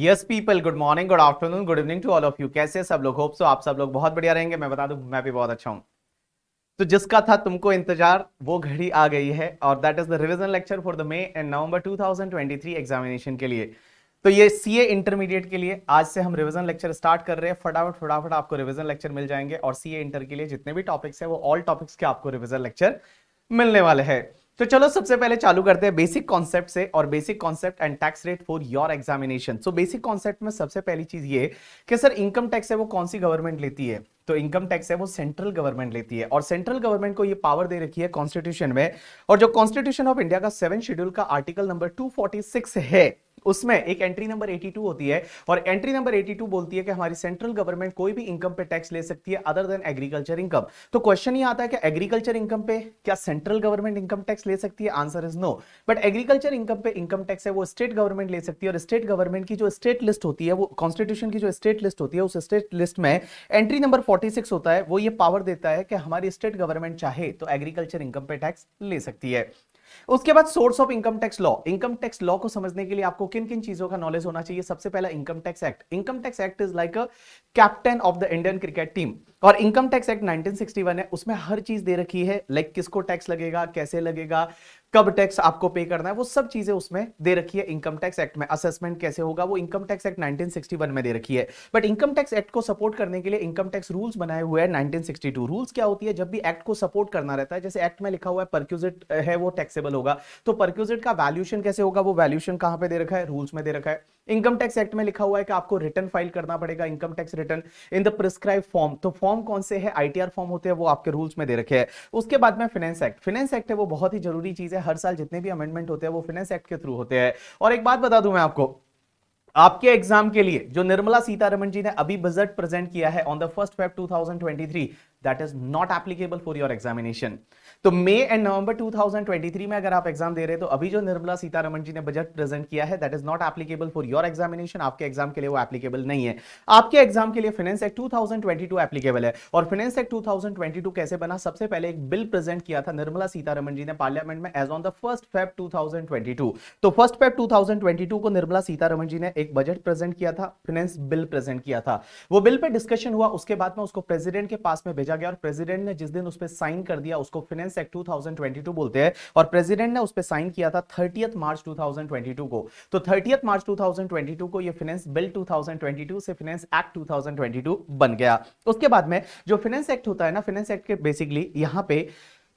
Yes people good morning good afternoon good evening to all of you कैसे सब लोग hope so आप सब लोग बहुत बढ़िया रहेंगे मैं बता दूं मैं भी बहुत अच्छा हूं तो जिसका था तुमको इंतजार वो घड़ी आ गई है और that is the revision lecture for the May and November 2023 examination के लिए तो ये सी ए इंटरमीडिएट के लिए आज से हम रिविजन लेक्चर स्टार्ट कर रहे हैं फटाफट फटाफट आपको रिविजन लेक्चर मिल जाएंगे और सी ए इंटर के लिए जितने भी टॉपिक्स है वो ऑल टॉपिक्स के आपको रिविजन लेक्चर मिलने वाले हैं तो चलो सबसे पहले चालू करते हैं बेसिक कॉन्सेप्ट से और basic concept and tax rate for your examination so basic concept में सबसे पहली चीज ये कि सर इनकम टैक्स है वो कौन सी गवर्नमेंट लेती है तो इनकम टैक्स है वो सेंट्रल गवर्नमेंट लेती है और सेंट्रल गवर्नमेंट को ये पावर दे रखी है कॉन्स्टिट्यूशन में और जो कॉन्स्टिट्यूशन ऑफ इंडिया का सेवन शेड्यूल का आर्टिकल नंबर टू है उसमें एक एंट्री नंबर 82 होती है और एंट्री नंबर 82 बोलती है कि हमारी सेंट्रल गवर्नमेंट कोई भी इनकम पे टैक्स ले सकती है अदर देन एग्रीकल्चर इनकम तो क्वेश्चन ये आता है कि एग्रीकल्चर इनकम पे क्या सेंट्रल गवर्नमेंट इनकम टैक्स ले सकती है answer is no but agriculture income पे इनकम टैक्स है वो स्टेट गवर्नमेंट ले सकती है और स्टेट गवर्नमेंट की जो स्टेट लिस्ट होती है वो कॉन्स्टिट्यूशन की जो स्टेट लिस्ट होती है उस स्टेट लिस्ट में एंट्री नंबर फोर्टी होता है वो ये पावर देता है कि हमारी स्टेट गवर्नमेंट चाहे तो एग्रीकल्चर इनकम पे टैक्स ले सकती है उसके बाद source of income tax law income tax law को समझने के लिए आपको किन किन चीजों का नॉलेज होना चाहिए सबसे पहला income tax act income tax act is like a captain of the Indian cricket team और इनकम टैक्स एक्ट 1961 है उसमें हर चीज दे रखी है लाइक like किसको टैक्स लगेगा कैसे लगेगा कब टैक्स आपको पे करना है वो सब चीजें उसमें दे रखी है इनकम टैक्स एक्ट में असेसमेंट कैसे होगा वो इनकम टैक्स एक्ट 1961 में दे रखी है बट इनकम टैक्स एक्ट को सपोर्ट करने के लिए इनकम टैक्स रूल्स बनाए हुए हैं 1962 रूल्स क्या होती है जब भी एक्ट को सपोर्ट करना रहता है जैसे एक्ट में लिखा हुआ है परक्यूजिट है वो टैक्सेबल होगा तो परक्यूजिट का वैल्यूशन कैसे होगा वो वैल्यूशन कहां पे दे रखा है रूल्स में दे रखा है इनकम टैक्स एक्ट में लिखा हुआ है कि आपको रिटर्न फाइल करना पड़ेगा income tax return in the prescribe form तो फॉर्म कौन से है आईटीआर फॉर्म होते हैं वो आपके रूल्स में दे रखे हैं उसके बाद में फाइनेंस एक्ट फाइनेंस एक्ट है वो बहुत ही जरूरी चीज है हर साल जितने भी अमेंडमेंट होते हैं वो फाइनेंस एक्ट के थ्रू होते हैं और एक बात बता दू मैं आपको आपके एग्जाम के लिए जो निर्मला सीतारमन जी ने अभी बजट प्रेजेंट किया है on the first Feb 2023 that is not applicable for your examination तो मई एंड नवंबर 2023 में अगर आप एग्जाम दे रहे हैं तो अभी जो निर्मला सीतारमन जी ने बजट प्रेजेंट किया है that is not applicable for your examination आपके एग्जाम के लिए वो एप्लीकेबल नहीं है आपके एग्जाम के लिए फाइनेंस एक्ट 2022 एप्लीकेबल है और फाइनेंस एक्ट टू कैसे बना सबसे पहले एक बिल प्रेजेंट किया था निर्मला सीतारमन जी ने पार्लियामेंट में as on the first Feb two तो फर्स्ट फेब टू को निर्मला सीतारमण जी ने एक बजट प्रेजेंट किया था फाइनेंस बिल प्रेजेंट किया था वो बिल पर डिस्कशन हुआ उसके बाद में उसको प्रेसिडेंट के पास में भेजा गया और प्रेजिडेंट ने जिस दिन उस पर साइन कर दिया उसको फाइनेंस डिफेंस एक्ट 2022 बोलते हैं और प्रेसिडेंट ने उस पर साइन किया था थर्टियथ मार्च 2022 को तो थर्टियथ मार्च 2022 को ये फिनेंस बिल 2022 से फिनेंस एक्ट 2022 बन गया उसके बाद में जो फिनेंस एक्ट होता है ना फिनेंस एक्ट के बेसिकली यहाँ पे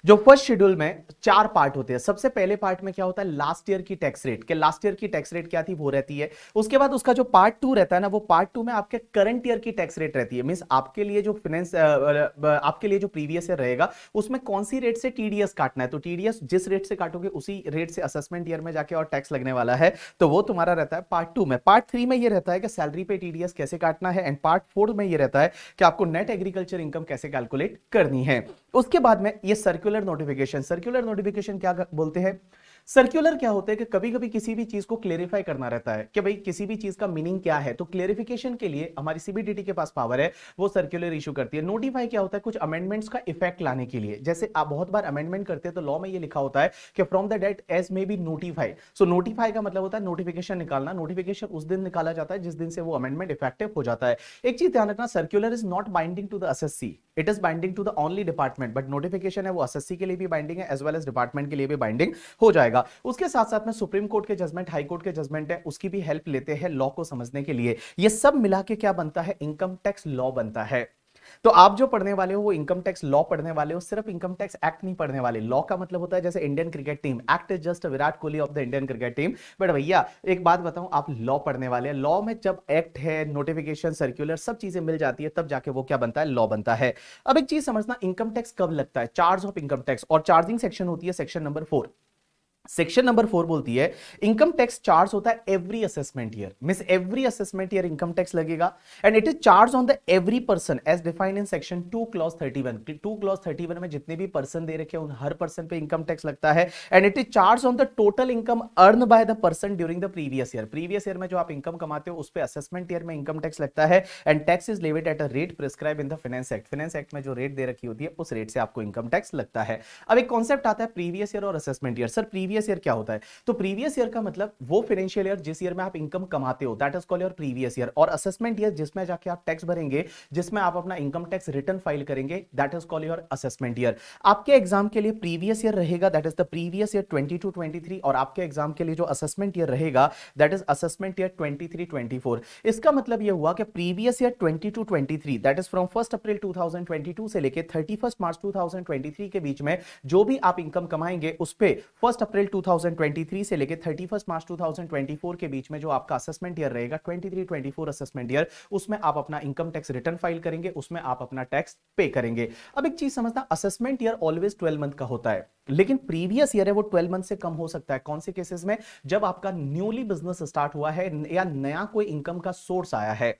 जो फर्स्ट शेड्यूल में चार पार्ट होते हैं सबसे पहले पार्ट में क्या होता है लास्ट ईयर की टैक्स रेट के लास्ट ईयर की टैक्स रेट क्या थी वो रहती है उसके बाद उसका जो पार्ट टू रहता है ना वो पार्ट टू में आपके करंट ईयर की टैक्स रेट रहती है मीन्स आपके लिए जो फाइनेंस आपके लिए जो प्रीवियस ईयर रहेगा उसमें कौन सी रेट से टीडीएस काटना है तो टीडीएस जिस रेट से काटोगे उसी रेट से असेसमेंट ईयर में जाके और टैक्स लगने वाला है तो वो तुम्हारा रहता है पार्ट टू में पार्ट थ्री में यह रहता है कि सैलरी पे टीडीएस कैसे काटना है एंड पार्ट फोर में यह रहता है कि आपको नेट एग्रीकल्चर इनकम कैसे कैलकुलेट करनी है उसके बाद में ये circular circular notification circular notification क्या बोलते हैं सर्कुलर क्या होता है कि कभी कभी किसी भी चीज को क्लेरिफाई करना रहता है कि भाई किसी भी चीज का मीनिंग क्या है तो क्लेरिफिकेशन के लिए हमारी सीबीडीटी के पास पावर है वो सर्कुलर इशू करती है नोटिफाई क्या होता है कुछ अमेंडमेंट्स का इफेक्ट लाने के लिए जैसे आप बहुत बार अमेंडमेंट करते हैं तो लॉ में ये लिखा होता है कि from the date as may be notify so notify का मतलब होता है नोटिफिकेशन निकालना नोटिफिकेशन उस दिन निकाला जाता है जिस दिन से वो अमेंडमेंट इफेक्टिव हो जाता है एक चीज ध्यान रखना circular is not binding to the SSC it is binding to the only department but notification है वो एसएससी के लिए भी बाइंडिंग है एज वेल एज डिपार्टमेंट के लिए भी बाइंडिंग हो जाएगा जाएगा उसके साथ साथ में सुप्रीम कोर्ट के जजमेंट हाई कोर्ट के जजमेंट है उसकी भी हेल्प लेते हैं लॉ को समझने के लिए ये सब मिला के क्या बनता है इनकम टैक्स लॉ बनता है तो आप जो पढ़ने वाले हो वो इनकम टैक्स लॉ पढ़ने वाले हो सिर्फ इनकम टैक्स एक्ट नहीं पढ़ने वाले लॉ का मतलब होता है जैसे Indian cricket team act is just Virat Kohli of the Indian cricket team but भैया एक बात बताऊं आप लॉ पढ़ने वाले हैं लॉ में जब एक्ट है नोटिफिकेशन सर्कुलर सब चीजें मिल जाती है तब जाके वो क्या बनता है लॉ बनता है अब एक चीज समझना इनकम टैक्स कब लगता है चार्ज ऑफ इनकम टैक्स और चार्जिंग सेक्शन होती है section number four section number four बोलती है इनकम टैक्स चार्ज होता है every assessment year mean every assessment year income tax लगेगा and it is charge on the every person as defined in section two clause thirty one two clause thirty one में जितने भी person दे रखे उन हर पर्सन पे income tax लगता है and it is charge on the total income earn by the person during the previous year previous year में जो आप इनकम कमाते हो उस पर असेसमेंट ईयर में इनकम टैक्स लगता है and tax is levied at a rate prescribe in the finance act finance act में जो रेट दे रखी होती है उस रेट से आपको इनकम टैक्स लगता है अब एक कॉन्सेप्ट आता है प्रीवियस ईयर और assessment year sir previous previous year क्या होता है तो प्रीवियस ईयर का मतलब वो फाइनेंशियल ईयर जिस ईयर में आप इनकम कमाते हो that is call your previous year और असेसमेंट ईयर जिसमें जाके आप टैक्स भरेंगे जिसमें आप अपना इनकम टैक्स रिटर्न फाइल करेंगे that is call your assessment year आपके एग्जाम के लिए प्रीवियस ईयर रहेगा that is the previous year twenty 22 23 और आपके एग्जाम के लिए जो असेसमेंट ईयर रहेगा that is assessment year twenty three twenty four इसका मतलब यह हुआ कि previous year twenty two twenty three that is from first April two thousand twenty two से लेकर thirty first March two thousand twenty three के बीच में जो भी आप इनकम कमाएंगे उस पर फर्स्ट अप्रैल अप्रैल 2023 से लेकर 31 मार्च 2024 के बीच में जो आपका असेसमेंट ईयर रहेगा 23 24 असेसमेंट ईयर उसमें आप अपना इनकम टैक्स रिटर्न फाइल करेंगे उसमें आप अपना टैक्स पे करेंगे अब एक चीज समझना असेसमेंट ईयर ऑलवेज 12 मंथ का होता है लेकिन प्रीवियस ईयर है वो 12 मंथ से कम हो सकता है कौन से केसेस में जब आपका न्यूली बिजनेस स्टार्ट हुआ है या नया कोई इनकम का सोर्स आया है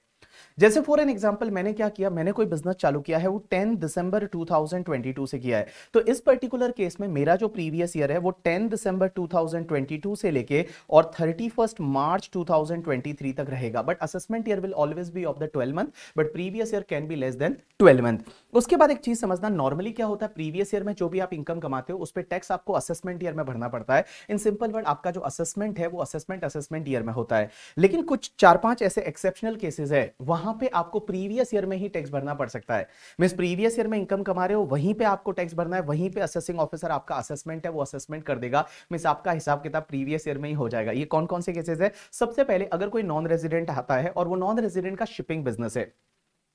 जैसे फॉर एन एग्जाम्पल मैंने क्या किया मैंने कोई बिजनेस चालू किया है वो 10 दिसंबर 2022 से किया है तो इस पर्टिकुलर केस में मेरा जो प्रीवियस ईयर है वो 10 दिसंबर 2022 से लेके और 31 मार्च 2023 तक रहेगा but assessment year will always be of the 12 month but previous year can be less than 12 month उसके बाद एक चीज समझना नॉर्मली क्या होता है प्रीवियस ईयर में जो भी आप इनकम कमाते हो उस पर टैक्स आपको असेसमेंट ईयर में भरना पड़ता है इन सिंपल वर्ड आपका जो असेसमेंट है वो असेसमेंट असेसमेंट ईयर में होता है लेकिन कुछ चार पांच ऐसे एक्सेप्शनल केसेस है वहां पे आपको प्रीवियस ईयर में ही टैक्स भरना पड़ सकता है मीन प्रीवियस ईयर में इनकम कमा रहे हो वहीं पे आपको टैक्स भरना है वहीं पे असेसिंग ऑफिसर आपका असेसमेंट है वो असेसमेंट कर देगा मीन आपका हिसाब किताब प्रीवियस ईयर में ही हो जाएगा ये कौन कौन से केसेस है सबसे पहले अगर कोई नॉन रेजिडेंट आता है और वो नॉन रेजिडेंट का शिपिंग बिजनेस है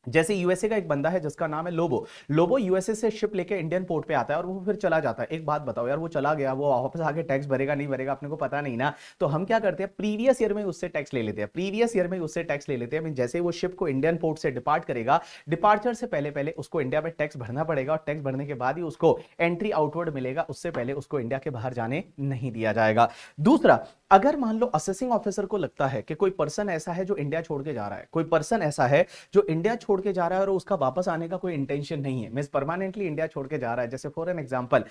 जैसे यूएसए का एक बंदा है जिसका नाम है लोबो लोबो यूएसए से शिप लेके इंडियन पोर्ट पे आता है और वो फिर चला जाता है एक बात बताओ यार वो चला गया वो वापस आके टैक्स भरेगा नहीं भरेगा अपने को पता नहीं ना तो हम क्या करते हैं प्रीवियस ईयर में उससे टैक्स ले लेते हैं प्रीवियस ईयर में उससे टैक्स ले लेते हैं जैसे वो शिप को इंडियन पोर्ट से डिपार्ट करेगा डिपार्चर से पहले पहले उसको इंडिया में टैक्स भरना पड़ेगा और टैक्स भरने के बाद ही उसको एंट्री आउटवर्ड मिलेगा उससे पहले उसको इंडिया के बाहर जाने नहीं दिया जाएगा दूसरा अगर मान लो असेसिंग ऑफिसर को लगता है कि कोई पर्सन ऐसा है जो इंडिया छोड़ के जा रहा है कोई पर्सन ऐसा है जो इंडिया छोड़ के जा रहा है और उसका वापस आने का कोई इंटेंशन नहीं है मीन परमानेंटली इंडिया छोड़ के जा रहा है जैसे फॉर एन एग्जाम्पल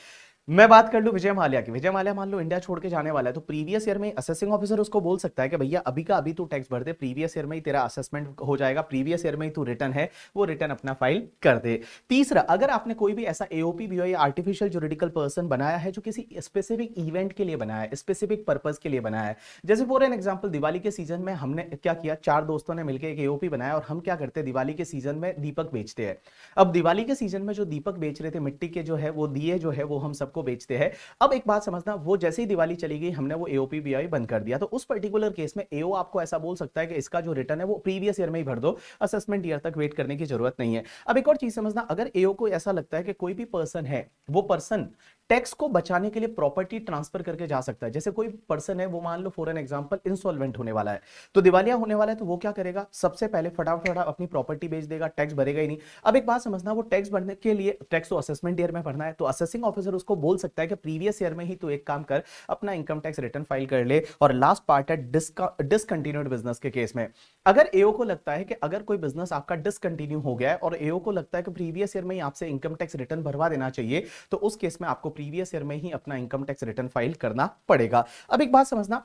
मैं बात कर लू विजय माल्या की विजय माल्या मान लो इंडिया छोड़ के जाने वाला है तो प्रीवियस ईयर में असेसिंग ऑफिसर उसको बोल सकता है कि भैया अभी का अभी तू टैक्स भर दे प्रीवियस ईयर में ही तेरा असेसमेंट हो जाएगा प्रीवियस ईयर में ही तू रिटर्न है वो रिटर्न अपना फाइल कर दे तीसरा अगर आपने कोई भी ऐसा एओपी भी या आर्टिफिशियल जुरिडिकल पर्सन बनाया है जो किसी स्पेसिफिक इवेंट के लिए बनाया है स्पेसिफिक पर्पज के लिए बनाया है जैसे फॉर एन एग्जाम्पल दिवाली के सीजन में हमने क्या किया चार दोस्तों ने मिलकर एक एओपी बनाया और हम क्या करते हैं दिवाली के सीजन में दीपक बेचते हैं अब दिवाली के सीजन में जो दीपक बेच रहे थे मिट्टी के जो है वो दिए जो है वो हम सबको आपको बेचते हैं अब एक बात समझना वो जैसे ही दिवाली चली गई हमने वो एओपी बीआई बंद कर दिया तो उस पर्टिकुलर केस में एओ आपको ऐसा बोल सकता है कि इसका जो रिटर्न है वो प्रीवियस ईयर में ही भर दो असेसमेंट ईयर तक वेट करने की जरूरत नहीं है अब एक और चीज समझना अगर एओ को ऐसा लगता है कि कोई भी पर्सन है वो पर्सन टैक्स को बचाने के लिए प्रॉपर्टी ट्रांसफर करके जा सकता है जैसे कोई पर्सन है वो मान लो फॉर एन एग्जाम्पल इंसॉल्वेंट होने वाला है तो दिवालिया होने वाला है तो वो क्या करेगा सबसे पहले फटाफट अपनी प्रॉपर्टी बेच देगा टैक्स भरेगा ही नहीं अब एक बात समझना वो टैक्स भरने के लिए टैक्स तो असेसमेंट ईयर में भरना है तो असेसिंग ऑफिसर उसको बोल सकता है कि प्रीवियस ईयर में ही तो एक काम कर अपना इनकम टैक्स रिटर्न फाइल कर ले और लास्ट पार्ट है डिसकंटिन्यूड बिजनेस के केस में अगर एओ को लगता है कि अगर कोई बिजनेस आपका डिसकंटिन्यू हो गया है और एओ को लगता है कि प्रीवियस ईयर में ही आपसे इनकम टैक्स रिटर्न भरवा देना चाहिए तो उस केस में आपको प्रीवियस ईयर में ही अपना इनकम टैक्स रिटर्न फाइल करना पड़ेगा अब एक बात समझना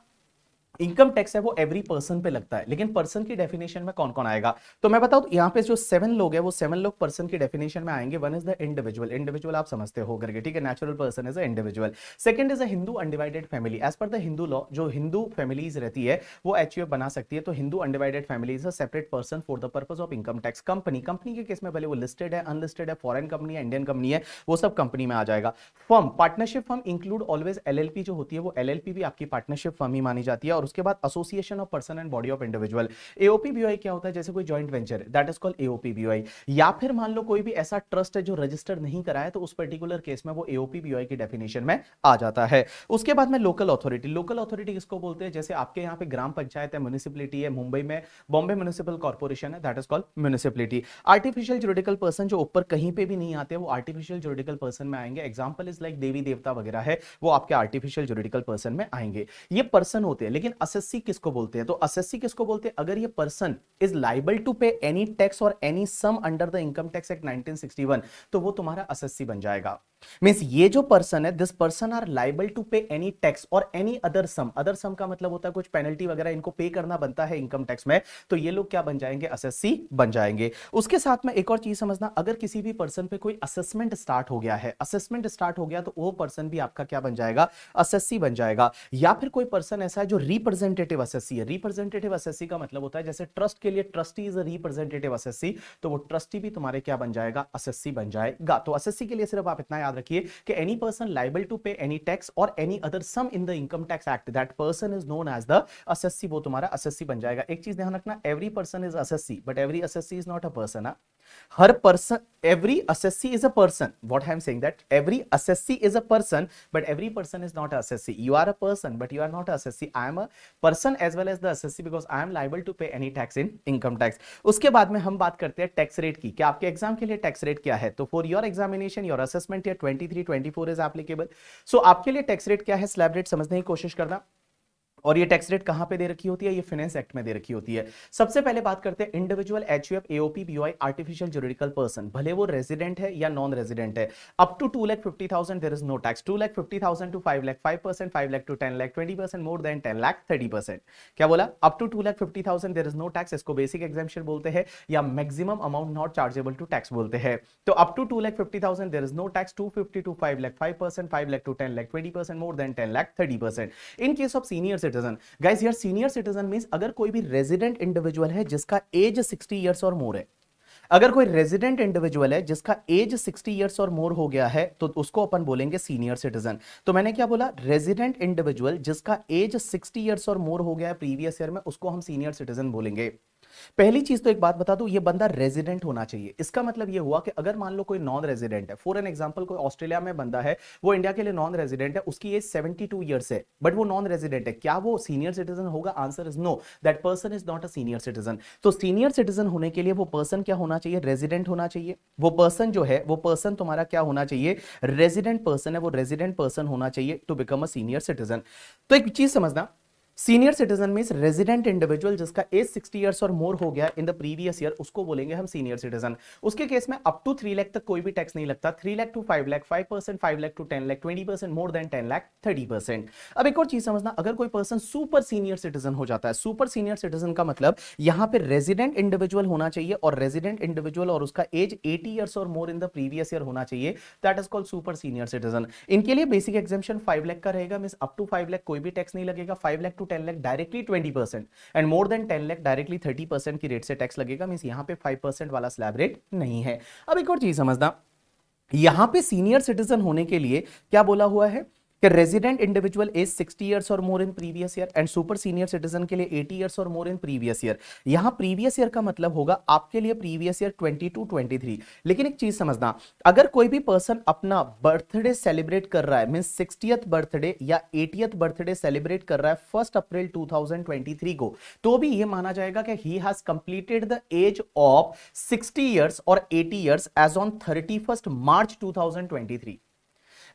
इनकम टैक्स है वो एवरी पर्सन पे लगता है लेकिन पर्सन की डेफिनेशन में कौन कौन आएगा तो मैं बताऊ यहाँ पे जो सेवन लोग है वो सेवन लोग पर्सन की डेफिनेशन में आएंगे one is the individual individual आप समझते हो करके ठीक है natural person is a individual second is a Hindu undivided family as per the Hindu law जो हिंदू फैमिलीज रहती है वो एच बना सकती है तो Hindu undivided family is a separate person for the purpose of income tax company company के केस में भले वो लिस्टेड है अनलिस्टेड है फॉरन कंपनी है इंडियन कंपनी है वो सब कंपनी में आ जाएगा firm partnership firm include always L जो होती है वो एल भी आपकी पार्टनरशिप फर्म ही मानी जाती है और और उसके बाद association of person and body of individual AOP BOI क्या होता है जैसे कोई ज्वाइंट वेंचर है that is called AOP BOI या फिर मान लो कोई भी ऐसा ट्रस्ट है जो रजिस्टर नहीं करा तो उस पर्टिकुलर केस में वो एओपी बीओआई की डेफिनेशन में आ जाता है उसके बाद में लोकल अथॉरिटी लोकल अथॉरिटी किसको बोलते हैं जैसे आपके यहाँ पे ग्राम पंचायत है म्यूनिसिपलिटी है मुंबई में बॉम्बे म्यूनिसिपल कॉर्पोरेशन है that is called municipality artificial judicial person जो ऊपर कहीं पे भी नहीं आते वो आर्टिफिशियल जुडिकल पर्सन में आएंगे एग्जाम्पल इज लाइक देवी देवता वगैरह है वो आपके आर्टिफिशियल जुडिकल पर्सन में आएंगे ये पर्सन होते हैं लेकिन लेकिन असेसी किसको बोलते हैं तो असेसी किसको बोलते हैं अगर ये person is liable to pay any tax और any sum under the income tax act 1961 तो वो तुम्हारा असेसी बन जाएगा मीन्स ये जो पर्सन है this person are liable to pay any tax और any other sum other sum का मतलब होता है कुछ पेनल्टी वगैरह इनको पे करना बनता है इनकम टैक्स में तो ये लोग क्या बन जाएंगे असेसी बन जाएंगे उसके साथ में एक और चीज समझना अगर किसी भी पर्सन पे कोई असेसमेंट स्टार्ट हो गया है असेसमेंट स्टार्ट हो गया तो वो पर्सन भी आपका क्या बन जाएगा असेसी बन जाएगा या फिर कोई पर्सन ऐसा है जो रिप्रेजेंटेटिव असेसी है रिप्रेजेंटेटिव असेसी का मतलब होता है जैसे ट्रस्ट के लिए trustee is a representative assessee तो वो ट्रस्टी भी तुम्हारे क्या बन जाएगा असेसी बन जाएगा तो असेसी के लिए सिर्फ आप इतना याद ध्यान रखिए कि any person liable to pay any tax और any other sum in the income tax act that person is known as the assessee वो तुम्हारा असेसी बन जाएगा एक चीज ध्यान रखना every person is assessee but every assessee is not a person हर person every assessee is a person what I am saying that every assessee is a person but every person is not assessee you are a person but you are not assessee I am a person as well as the assessee because I am liable to pay any tax in income tax उसके बाद में हम बात करते हैं tax rate की क्या आपके एग्जाम के लिए टैक्स रेट क्या है तो for your examination your assessment या twenty three twenty four is applicable so आपके लिए टैक्स रेट क्या है स्लैब रेट समझने की कोशिश करना और ये टैक्स रेट कहां पे दे रखी होती है ये फाइनेंस एक्ट में दे रखी होती है सबसे पहले बात करते हैं individual H U F AOP B I artificial juridical person भले वो रेजिडेंट है या नॉन रेजिडेंट है up to two lakh fifty thousand there is no tax two lakh fifty thousand to five lakh five percent five lakh to ten lakh twenty percent more than ten lakh thirty percent क्या बोला up to two lakh fifty thousand there is no tax इसको basic exemption बोलते हैं या maximum amount not chargeable to tax बोलते हैं तो up to two lakh fifty thousand there is no tax two fifty to five lakh five percent five lakh to ten lakh twenty percent more than ten lakh thirty percent in case of senior citizen guys यार senior citizen means अगर कोई भी resident individual है जिसका as sixty years और मोर है अगर कोई रेजिडेंट इंडिविजुअल है जिसका एज 60 इयर्स और मोर हो गया है तो उसको अपन बोलेंगे सीनियर सिटीजन तो मैंने क्या बोला रेजिडेंट इंडिविजुअल जिसका एज 60 इयर्स और मोर हो गया है प्रीवियस ईयर में उसको हम सीनियर सिटीजन बोलेंगे पहली चीज तो एक बात बता दू ये बंदा रेजिडेंट होना चाहिए इसका मतलब ये हुआ कि अगर मान लो कोई नॉन रेजिडेंट है फॉर एन एग्जाम्पल कोई ऑस्ट्रेलिया में बंदा है वो इंडिया के लिए नॉन रेजिडेंट है उसकी एज सेवेंटी टू ईयर्स है बट वो नॉन रेजिडेंट है क्या वो सीनियर सिटीजन होगा answer is no that person is not a senior citizen तो सीनियर सिटीजन होने के लिए वो पर्सन क्या होना चाहिए रेजिडेंट होना चाहिए वो पर्सन जो है वो पर्सन तुम्हारा क्या होना चाहिए रेजिडेंट पर्सन है वो रेजिडेंट पर्सन होना चाहिए to become a senior citizen तो एक चीज समझना senior citizen mean resident individual जिसका एज 60 इयर्स और मोर हो गया इन द प्रीवियस ईयर उसको बोलेंगे हम सीनियर सिटीजन उसके केस में अप टू थ्री लैख तक कोई भी टैक्स नहीं लगता three lakh to five lakh five percent five lakh to ten lakh twenty percent more than ten lakh thirty percent अब एक और चीज समझना अगर कोई पर्सन सुपर सीनियर सिटीजन हो जाता है सुपर सीनियर सिटीजन का मतलब यहाँ पे रेजिडेंट इंडिविजुअल होना चाहिए और रेजिडेंट इंडिविजुअल और उसका एज एटी ईयर्स और more in the previous year होना चाहिए that is called super senior citizen इनके लिए बेसिक एग्जामेशन फाइव लाख का रहेगा मीस अप टू फाइव लैख कोई भी टैक्स नहीं लगेगा five lakh to ten lakh directly twenty percent and more than ten lakh directly thirty percent की रेट से टैक्स लगेगा मीन यहाँ पे फाइव परसेंट वाला स्लैब रेट नहीं है अब एक और चीज समझना यहां पे सीनियर सिटीजन होने के लिए क्या बोला हुआ है कि रेजिडेंट इंडिविजुअल एज 60 इयर्स और more in previous year and super senior citizen के लिए 80 इयर्स और मोर इन प्रीवियस ईयर यहां प्रीवियस ईयर का मतलब होगा आपके लिए प्रीवियस ईयर 22 23 लेकिन एक चीज समझना अगर कोई भी पर्सन अपना बर्थडे सेलिब्रेट कर रहा है मीन सिक्सटियथ बर्थडे या एटियथ बर्थडे सेलिब्रेट कर रहा है फर्स्ट अप्रैल 2023 को तो भी ये माना जाएगा कि he has completed the age of 60 years और 80 years age on 31 March 2023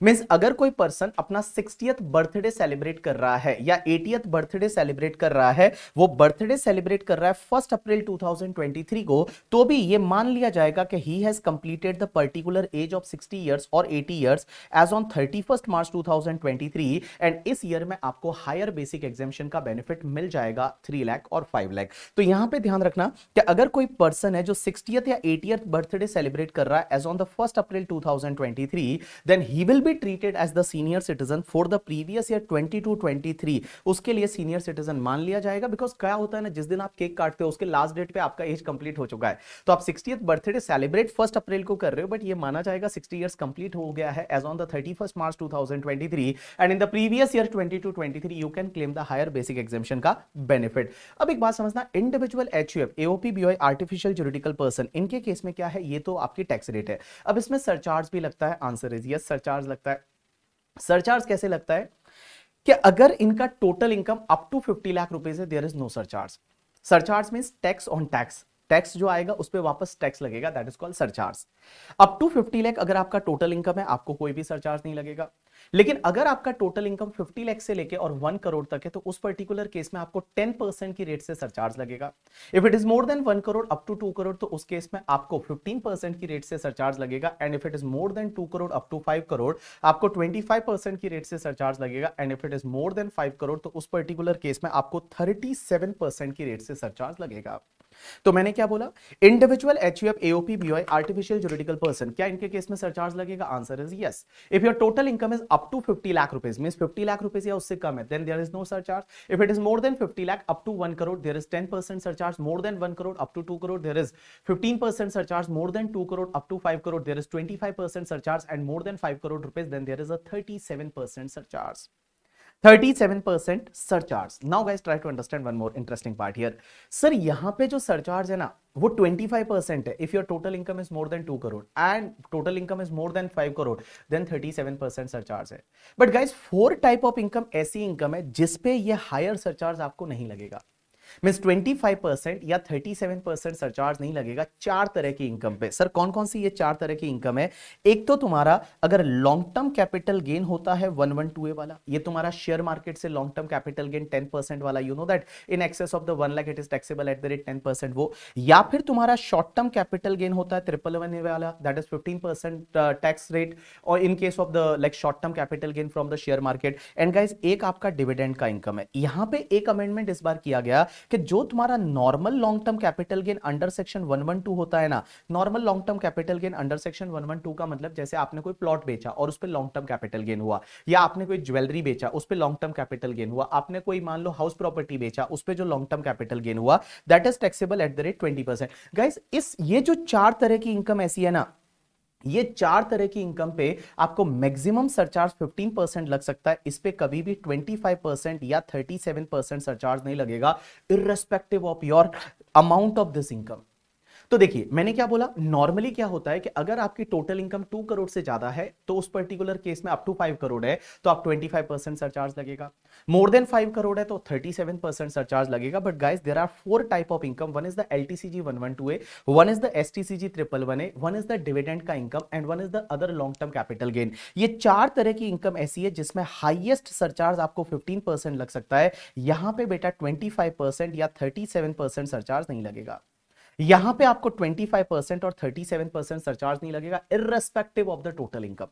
means अगर कोई पर्सन अपना सिक्सटियथ बर्थडे सेलिब्रेट कर रहा है या एटियथ बर्थडे सेलिब्रेट कर रहा है वो बर्थडे सेलिब्रेट कर रहा है फर्स्ट अप्रैल 2023 को तो भी ये मान लिया जाएगा कि he has completed the particular age of 60 years और 80 years age on 31 March 2023 and इस ईयर में आपको हायर बेसिक एग्जामेशन का बेनिफिट मिल जाएगा थ्री लैख और फाइव लैख तो यहाँ पे ध्यान रखना कि अगर कोई पर्सन है जो 60th या 80th बर्थडे सेलिब्रेट कर रहा है age on the first April to then he will be treated as the senior citizen for the previous year 22 23 उसके लिए सीनियर सिटीजन मान लिया जाएगा बिकॉज क्या होता है ना जिस दिन आप केक काटते हो उसके लास्ट डेट पे आपका एज कंप्लीट हो चुका है तो आप sixty birthday celebrate first April को कर रहे हो बट ये माना जाएगा सिक्सटी ईयर्स कंप्लीट हो गया है age on the thirty first March two thousand twenty three and in the previous year twenty two twenty three you can claim the higher basic exemption का बेनिफिट अब एक बात समझना individual H U F AOP B I artificial juridical person इनके case में क्या है ये तो आपकी टैक्स रेट है अब इसमें सरचार्ज भी लगता है आंसर इज यस सरचार्ज लगता लगता है सरचार्ज कैसे लगता है कि अगर इनका total income up to fifty lakh रुपए है there is no surcharge surcharge mean tax on tax tax जो आएगा उस पर वापस टैक्स लगेगा that is call surcharge up to fifty lakh अगर आपका टोटल इनकम है आपको कोई भी सरचार्ज नहीं लगेगा लेकिन अगर आपका टोटल इनकम फिफ्टी लैख से लेकर और वन करोड़ तक है तो उस पर्टिकुलर केस में आपको टेन परसेंट की रेट से सरचार्ज लगेगा if it is more than one crore up to two crore तो उस केस में आपको फिफ्टीन परसेंट की रेट से सरचार्ज लगेगा and if it is more than two crore up to five crore आपको ट्वेंटी फाइव परसेंट की रेट से सरचार्ज लगेगा and if it is more than five crore तो उस पर्टिकुलर केस में आपको थर्टी सेवन परसेंट की रेट से सरचार्ज लगेगा तो मैंने क्या बोला individual H U F AOP B artificial juridical person क्या इनके केस में सरचार्ज लगेगा answer is yes if your total income is up to fifty lakh rupees mean fifty lakh rupees या उससे कम है then there is no surcharge if it is more than fifty lakh up to one crore there is ten percent surcharge more than one crore up to two crore there is fifteen percent surcharge more than two crore up to five crore there is twenty five percent surcharge and more than five crore rupees then there is a thirty seven percent surcharge 37% surcharge now guys try to understand one more interesting part here sir यहाँ पे जो surcharge है ना वो 25% है if your total income is more than 2 crore and total income is more than 5 crore then 37% surcharge है but guys four type of income ऐसी income है जिसपे ये हायर सरचार्ज आपको नहीं लगेगा मीन ट्वेंटी फाइव परसेंट या थर्टी सेवन परसेंट सरचार्ज नहीं लगेगा चार तरह की इनकम पे सर कौन कौन सी ये चार तरह की इनकम है एक तो तुम्हारा अगर लॉन्ग टर्म कैपिटल गेन होता है वन वन टू ए वाला ये तुम्हारा शेयर मार्केट से long term capital gain ten percent वाला you know that in excess of the one lakh it is taxable at the rate ten percent वो या फिर तुम्हारा शॉर्ट टर्म कैपिटल गेन होता है ट्रिपल वन ए वाला that is fifteen percent tax rate और in case of the like short term capital gain from the share market and guys एक आपका डिविडेंड का इनकम है यहाँ पे एक अमेंडमेंट इस बार किया गया कि जो तुम्हारा normal long term capital gain under section two होता है ना normal long term capital gain under section one one two का मतलब जैसे आपने कोई प्लॉट बेचा और उस पर लॉन्ग टर्म कैपिटल गेन हुआ या आपने कोई ज्वेलरी बेचा उस पर लॉन्ग टर्म कैपिटल गेन हुआ आपने कोई मान लो हाउस प्रॉपर्टी बेचा उस पर जो लॉन्ग टर्म कैपिटल गेन हुआ that is taxable at the rate twenty percent guys इस ये जो चार तरह की इनकम ऐसी है ना ये चार तरह की इनकम पे आपको मैक्सिमम सरचार्ज 15 परसेंट लग सकता है इस पे कभी भी 25 परसेंट या 37 परसेंट सरचार्ज नहीं लगेगा irrespective of your amount of this income तो देखिए मैंने क्या बोला नॉर्मली क्या होता है कि अगर आपकी टोटल इनकम टू करोड़ से ज्यादा है तो उस पर्टिकुलर केस में अप टू फाइव करोड़ है तो आप ट्वेंटी फाइव परसेंट सरचार्ज लगेगा मोर देन फाइव करोड़ है तो थर्टी सेवन परसेंट सरचार्ज लगेगा but guys there are four type of income one is the L T C G one one two A one is the S T C G triple one A one is the dividend का income and one is the other long term capital gain ये चार तरह की income ऐसी है जिसमें highest surcharge आपको fifteen percent लग सकता है यहां पर बेटा ट्वेंटी फाइव परसेंट या थर्टी सेवन परसेंट सरचार्ज नहीं लगेगा यहां पे आपको 25% और 37% परसेंट सरचार्ज नहीं लगेगा irrespective of the total income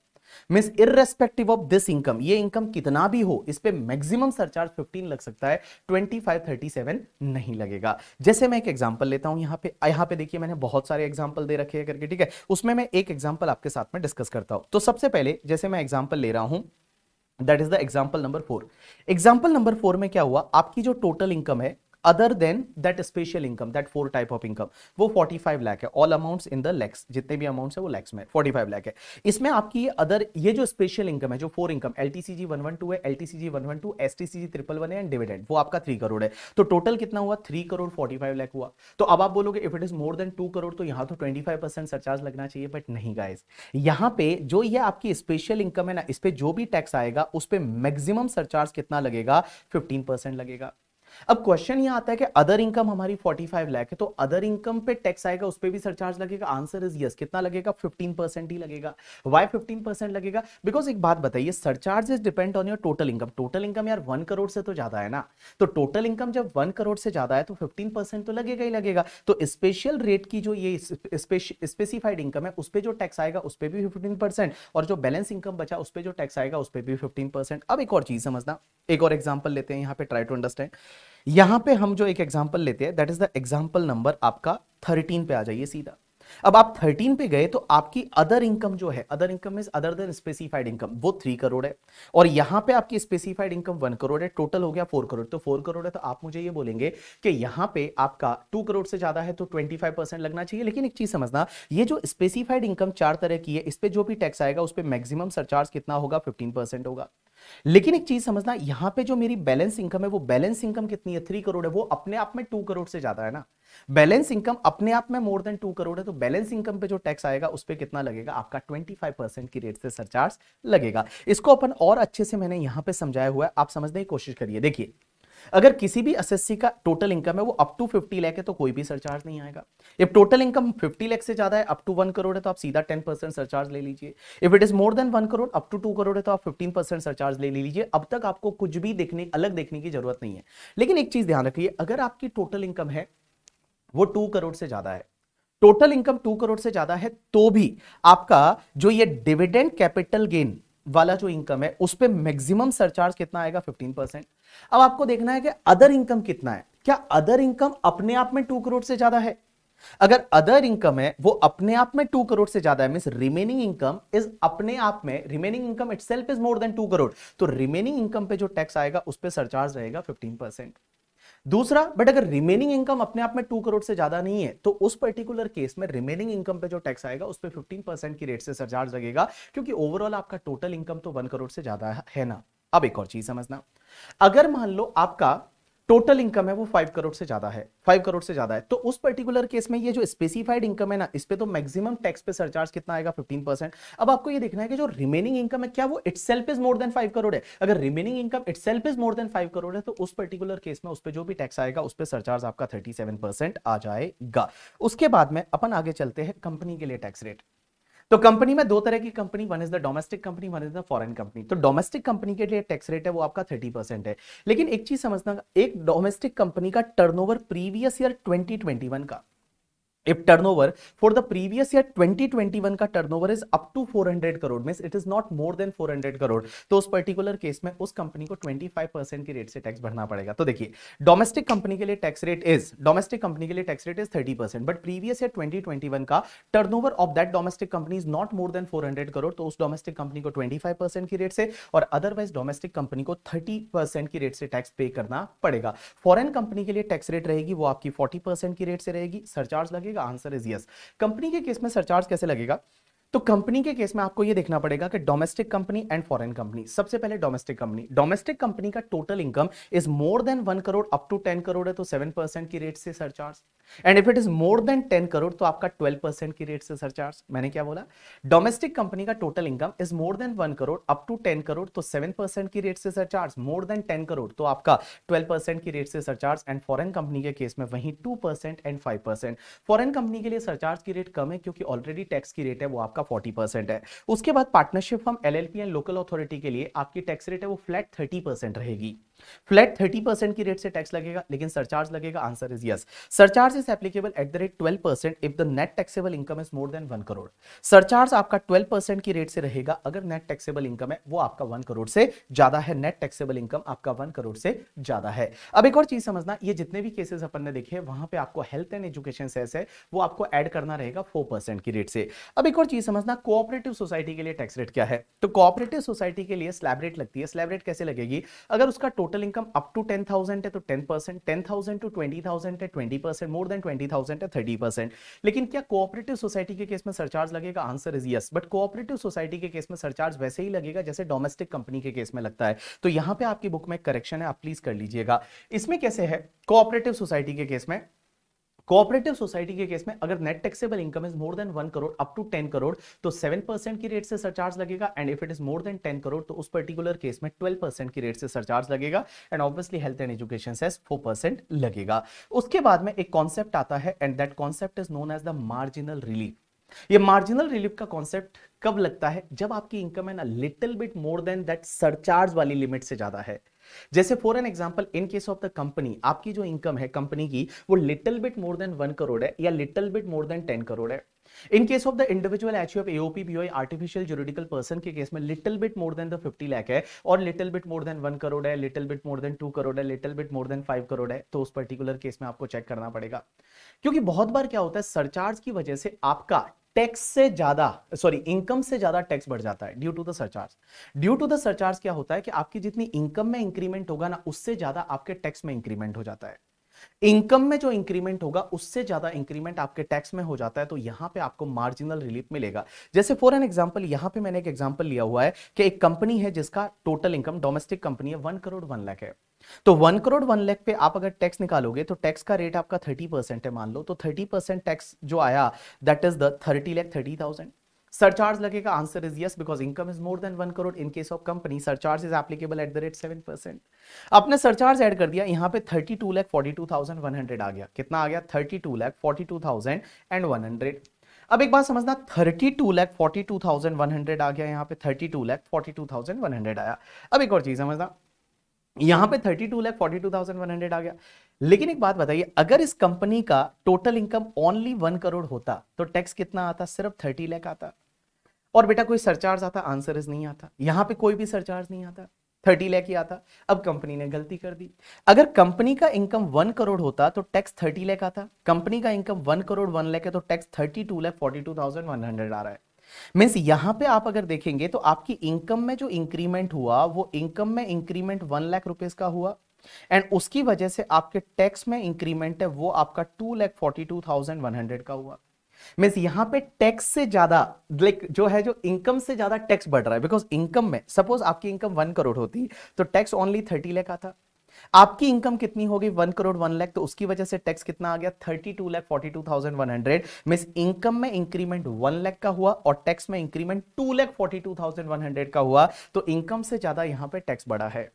mean irrespective of this income ये इनकम कितना भी हो इस पे मैक्सिमम सरचार्ज 15 लग सकता है 25 37 नहीं लगेगा जैसे मैं एक एग्जांपल लेता हूं यहां पे यहां पे देखिए मैंने बहुत सारे एग्जांपल दे रखे हैं करके ठीक है उसमें मैं एक एग्जांपल आपके साथ में डिस्कस करता हूं तो सबसे पहले जैसे मैं एग्जाम्पल ले रहा हूं that is the example number four example number four में क्या हुआ आपकी जो टोटल इनकम है other than that special income that four type of income वो 45 लाख है all amounts in the lakhs जितने भी अमाउंट है वो लैक्स में 45 लाख है इसमें आपकी ये अदर ये जो स्पेशल इनकम है जो four income L T C G one one two है L T C G one one two S T C G triple one है एंड डिविडेंड वो आपका थ्री करोड़ है तो टोटल कितना हुआ three crore forty five lakh हुआ तो अब आप बोलोगे if it is more than two crore तो यहाँ तो ट्वेंटी फाइव परसेंट सरचार्ज लगना चाहिए बट नहीं गाइज यहाँ पे जो ये आपकी स्पेशल इनकम है ना इस पर जो भी टैक्स आएगा उस पर मैक्सिमम सरचार्ज कितना लगेगा फिफ्टीन परसेंट लगेगा अब क्वेश्चन ये आता है कि अदर इनकम हमारी 45 लाख है तो अदर इनकम पे टैक्स आएगा उस पर भी सरचार्ज लगेगा आंसर इज यस कितना लगेगा 15 परसेंट ही लगेगा वाई 15 परसेंट लगेगा बिकॉज एक बात बताइए surcharge is depend on your total income total income यार वन करोड़ से तो ज्यादा है ना तो टोटल इनकम जब वन करोड़ से ज्यादा है तो फिफ्टीन परसेंट तो लगेगा ही लगेगा तो स्पेशल रेट की जो ये स्पेसिफाइड इनकम है उस पर जो टैक्स आएगा उस पर भी फिफ्टीन और जो बैलेंस इनकम बचा उस पर जो टैक्स आएगा उस पर भी फिफ्टीन अब एक और चीज समझना एक और एग्जाम्पल लेते हैं यहाँ पे ट्राई टू अंडरस्टैंड यहां पे हम जो एक एग्जाम्पल लेते हैं that is the example number आपका थर्टीन पे आ जाइए सीधा अब आप 13 पे गए तो आपकी अदर इनकम जो है other income is other than specified income वो थ्री करोड़ है और यहां पे आपकी स्पेसिफाइड इनकम वन करोड़ है टोटल हो गया फोर करोड़ तो फोर करोड़ है तो आप मुझे ये बोलेंगे कि यहां पे आपका टू करोड़ से ज्यादा है तो ट्वेंटी फाइव परसेंट लगना चाहिए लेकिन एक चीज समझना ये जो स्पेसिफाइड इनकम चार तरह की है इस पर जो भी टैक्स आएगा उस पर मैक्सिमम सरचार्ज कितना होगा फिफ्टीन होगा लेकिन एक चीज समझना यहां पे जो मेरी बैलेंस इनकम है वो बैलेंस इनकम कितनी है थ्री करोड़ है वो अपने आप में टू करोड़ से ज्यादा है ना बैलेंस इनकम अपने आप में मोर देन टू करोड़ है तो बैलेंस इनकम पे जो टैक्स आएगा उस पर कितना लगेगा आपका 25 परसेंट की रेट से सरचार्ज लगेगा इसको अपन और अच्छे से मैंने यहां पे समझाया हुआ है आप समझने की कोशिश करिए देखिए अगर किसी भी एस का टोटल इनकम है वो अप टू 50 लाख है तो कोई भी सरचार्ज नहीं आएगा इफ टोटल इनकम 50 लाख से ज्यादा है अप टू वन करोड़ है तो आप सीधा 10 परसेंट सरचार्ज ले लीजिए if it is more than one crore up to two crore है तो आप 15 परसेंट सरचार्ज ले लीजिए अब तक आपको कुछ भी देखने अलग देखने की जरूरत नहीं है लेकिन एक चीज ध्यान रखिए अगर आपकी टोटल इनकम है वो टू करोड़ से ज्यादा है टोटल इनकम टू करोड़ से ज्यादा है तो भी आपका जो ये डिविडेंड कैपिटल गेन वाला जो इनकम है उस पर मैक्सिमम सरचार्ज कितना आएगा 15 परसेंट अब आपको देखना है कि अदर इनकम कितना है क्या अदर इनकम अपने आप में टू करोड़ से ज्यादा है अगर अदर इनकम है वो अपने आप में टू करोड़ से ज्यादा है मीन रिमेनिंग इनकम इज अपने आप में remaining income it is more than two crore तो रिमेनिंग इनकम पे जो टैक्स आएगा उस पर सरचार्ज रहेगा फिफ्टीन परसेंट दूसरा बट अगर रिमेनिंग इनकम अपने आप में टू करोड़ से ज्यादा नहीं है तो उस पर्टिकुलर केस में रिमेनिंग इनकम पे जो टैक्स आएगा उस पर फिफ्टीन परसेंट की रेट से सरचार्ज लगेगा क्योंकि ओवरऑल आपका टोटल इनकम तो वन करोड़ से ज्यादा है ना अब एक और चीज समझना अगर मान लो आपका टोटल इनकम है वो फाइव करोड़ से ज्यादा है फाइव करोड़ से ज्यादा है तो उस पर्टिकुलर केस में ये जो स्पेसिफाइड इनकम है ना इस पे तो मैक्सिमम टैक्स पे सरचार्ज कितना आएगा फिफ्टीन परसेंट अब आपको ये देखना है कि जो रिमेनिंग इनकम है क्या वो itself is more than five crore है अगर remaining income itself is more than five crore है तो उस पर्टिकुलर केस में उस पर जो भी टैक्स आएगा उस पर सरचार्ज आपका थर्टी आ जाएगा उसके बाद में अपन आगे चलते हैं कंपनी के लिए टैक्स रेट तो कंपनी में दो तरह की company one is the domestic company one is the foreign company तो डोमेस्टिक कंपनी के लिए टैक्स रेट है वो आपका थर्टी परसेंट है लेकिन एक चीज समझना एक डोमेस्टिक कंपनी का turnover previous year twenty twenty one का for the previous the twenty twenty 2021 का turnover is up four 400 crore it is not more than four 400 crore तो उस पर्टिकुलर केस में उस कंपनी को 25 परसेंट की रेट से टैक्स भरना पड़ेगा तो देखिए डोमेस्टिक कंपनी के लिए tax rate is domestic company के लिए tax rate is 30 percent but previous year 2021 का over of that domestic company is not more than hundred crore तो उस डोमेस्टिक कंपनी को फाइव परसेंट की रेट से और अदरवाइज डोमेस्टिक कंपनी को थर्टी परसेंट की रेट से टैक्स पे करना पड़ेगा फॉरन कंपनी के लिए टैक्स रेट रहेगी वो आपकी फोर्टी परसेंट की रेट से रहेगी सरचार्ज लगेगा लगेगा आंसर इज यस कंपनी के केस में सरचार्ज कैसे लगेगा तो कंपनी के केस में आपको यह देखना पड़ेगा कि domestic company and foreign company सबसे पहले डोमेस्टिक कंपनी डोमेस्टिक कंपनी का total income is more than one crore up to ten crore है तो सेवन परसेंट की रेट से surcharge and if it is more than ten crore तो आपका ट्वेल्व परसेंट की रेट से सरचार्ज मैंने क्या बोला डोमेस्टिक कंपनी का total income is more than one crore up to ten crore तो सेवन परसेंट की रेट से surcharge more than ten crore तो आपका ट्वेल्व परसेंट की रेट से सरचार्ज एंड फॉरन कंपनी के केस में वहीं two percent and five percent foreign company के लिए सरचार्ज की रेट कम है क्योंकि ऑलरेडी टैक्स की रेट है वो आपका फोर्टी परसेंट है उसके बाद partnership firm L L P and local authority के लिए आपकी टैक्स रेट है वो फ्लैट थर्टी परसेंट रहेगी फ्लैट थर्टी परसेंट की रेट से टैक्स लगेगा लेकिन सरचार्ज लगेगा answer is yes surcharge is applicable at the rate twelve percent if the net taxable income is more than one crore surcharge आपका twelve percent की rate से रहेगा अगर नेट टैक्सेबल इनकम है वो आपका वन करोड़ से ज्यादा है नेट टैक्सेबल इनकम आपका वन करोड़ से ज्यादा है अब एक और चीज समझना ये जितने भी केसेस अपन ने देखे वहां पर आपको हेल्थ एंड एजुकेशन सेस है वो आपको एड करना रहेगा फोर की रेट से अब एक और चीज समझना कोऑपरेटिव सोसाइटी के लिए टैक्स रेट क्या है तो कोऑपरेटिव सोसाइटी के लिए स्लैब रेट लगती है स्लैब रेट कैसे लगेगी अगर उसका total total income up to ten thousand है तो ten percent ten thousand to twenty thousand है twenty percent more than twenty thousand है थर्टी परसेंट लेकिन क्या कोऑपरेटिव सोसाइटी के केस में सरचार्ज लगेगा answer is yes but cooperative society के केस में सरचार्ज वैसे ही लगेगा जैसे डोमेस्टिक कंपनी के केस में लगता है तो यहां पे आपकी बुक में करेक्शन है आप प्लीज कर लीजिएगा इसमें कैसे है कोऑपरेटिव सोसाइटी के केस में कोऑपरेटिव सोसाइटी के केस में अगर net taxable income is more than one crore up to ten crore तो सेवन परसेंट की रेट से सरचार्ज लगेगा and if it is more than ten crore तो उस पर्टिकुलर केस में ट्वेल्व परसेंट की रेट से सरचार्ज लगेगा and obviously health and education cess four percent लगेगा उसके बाद में एक कॉन्सेप्ट आता है and that concept is known as the marginal relief ये मार्जिनल रिलीफ का कॉन्सेप्ट कब लगता है जब आपकी इनकम है ना little bit more than that surcharge वाली लिमिट से ज्यादा है जैसे for an example in case of the company आपकी जो इनकम है कंपनी की वो little bit more than one crore है या little bit more than ten crore है in case of the individual HU of AOP BOI artificial juridical person के case में little bit more than the fifty lakh है और little bit more than one crore है little bit more than two crore है little bit more than five crore है तो उस particular case में आपको चेक करना पड़ेगा क्योंकि बहुत बार क्या होता है सरचार्ज की वजह से आपका टैक्स से ज्यादा सॉरी इनकम से ज्यादा टैक्स बढ़ जाता है due to the surcharge due to the surcharge क्या होता है कि आपकी जितनी इनकम में इंक्रीमेंट होगा ना उससे ज्यादा आपके टैक्स में इंक्रीमेंट हो जाता है इनकम में जो इंक्रीमेंट होगा उससे ज्यादा इंक्रीमेंट आपके टैक्स में हो जाता है तो यहां पे आपको मार्जिनल रिलीफ मिलेगा जैसे फॉर एन एग्जांपल यहां पे मैंने एक एग्जांपल लिया हुआ है कि एक कंपनी है जिसका टोटल इनकम डोमेस्टिक कंपनी है वन करोड़ वन लाख है तो वन करोड़ वन लाख पे आप अगर टैक्स निकालोगे तो टैक्स का रेट आपका थर्टी परसेंट है मान लो तो थर्टी परसेंट टैक्स जो आया that is the thirty lakh thirty thousand surcharge लगेगा answer is yes because income is more than one crore in case of company surcharge is applicable at the rate seven percent अपने surcharge add कर दिया यहाँ पे thirty two lakh forty two thousand one hundred आ गया कितना आ गया thirty two lakh forty two thousand and one hundred अब एक बात समझना thirty two lakh forty two thousand one hundred आ गया यहाँ पे thirty two lakh forty two thousand one hundred आया अब एक और चीज समझना यहां पे thirty two lakh forty two thousand one hundred आ गया लेकिन एक बात बताइए अगर इस कंपनी का total income only one crore होता तो टैक्स कितना आता सिर्फ थर्टी लैख आता और बेटा कोई सरचार्ज आता आंसर इज नहीं आता यहां पे कोई भी सरचार्ज नहीं आता थर्टी लैख ही आता अब कंपनी ने गलती कर दी अगर कंपनी का इनकम वन करोड़ होता तो टैक्स थर्टी लैख आता कंपनी का income one crore one lakh है तो tax thirty two lakh forty two thousand one hundred आ रहा है मीन्स यहां पे आप अगर देखेंगे तो आपकी इनकम में जो इंक्रीमेंट हुआ वो इनकम में इंक्रीमेंट वन लाख रुपीज का हुआ एंड उसकी वजह से आपके टैक्स में इंक्रीमेंट है वो आपका two lakh forty two thousand one hundred का हुआ मीन्स यहाँ पे टैक्स से ज्यादा लाइक जो है जो इनकम से ज्यादा टैक्स बढ़ रहा है बिकॉज इनकम में सपोज आपकी इनकम वन करोड़ होती तो टैक्स ओनली थर्टी लैख आता आपकी इनकम कितनी होगी वन करोड़ वन लाख तो उसकी वजह से टैक्स कितना आ गया thirty two lakh forty two thousand one hundred mean income में इंक्रीमेंट वन लैख का हुआ और टैक्स में increment two lakh forty two thousand one hundred का हुआ तो इनकम से ज्यादा यहां पर टैक्स बढ़ा है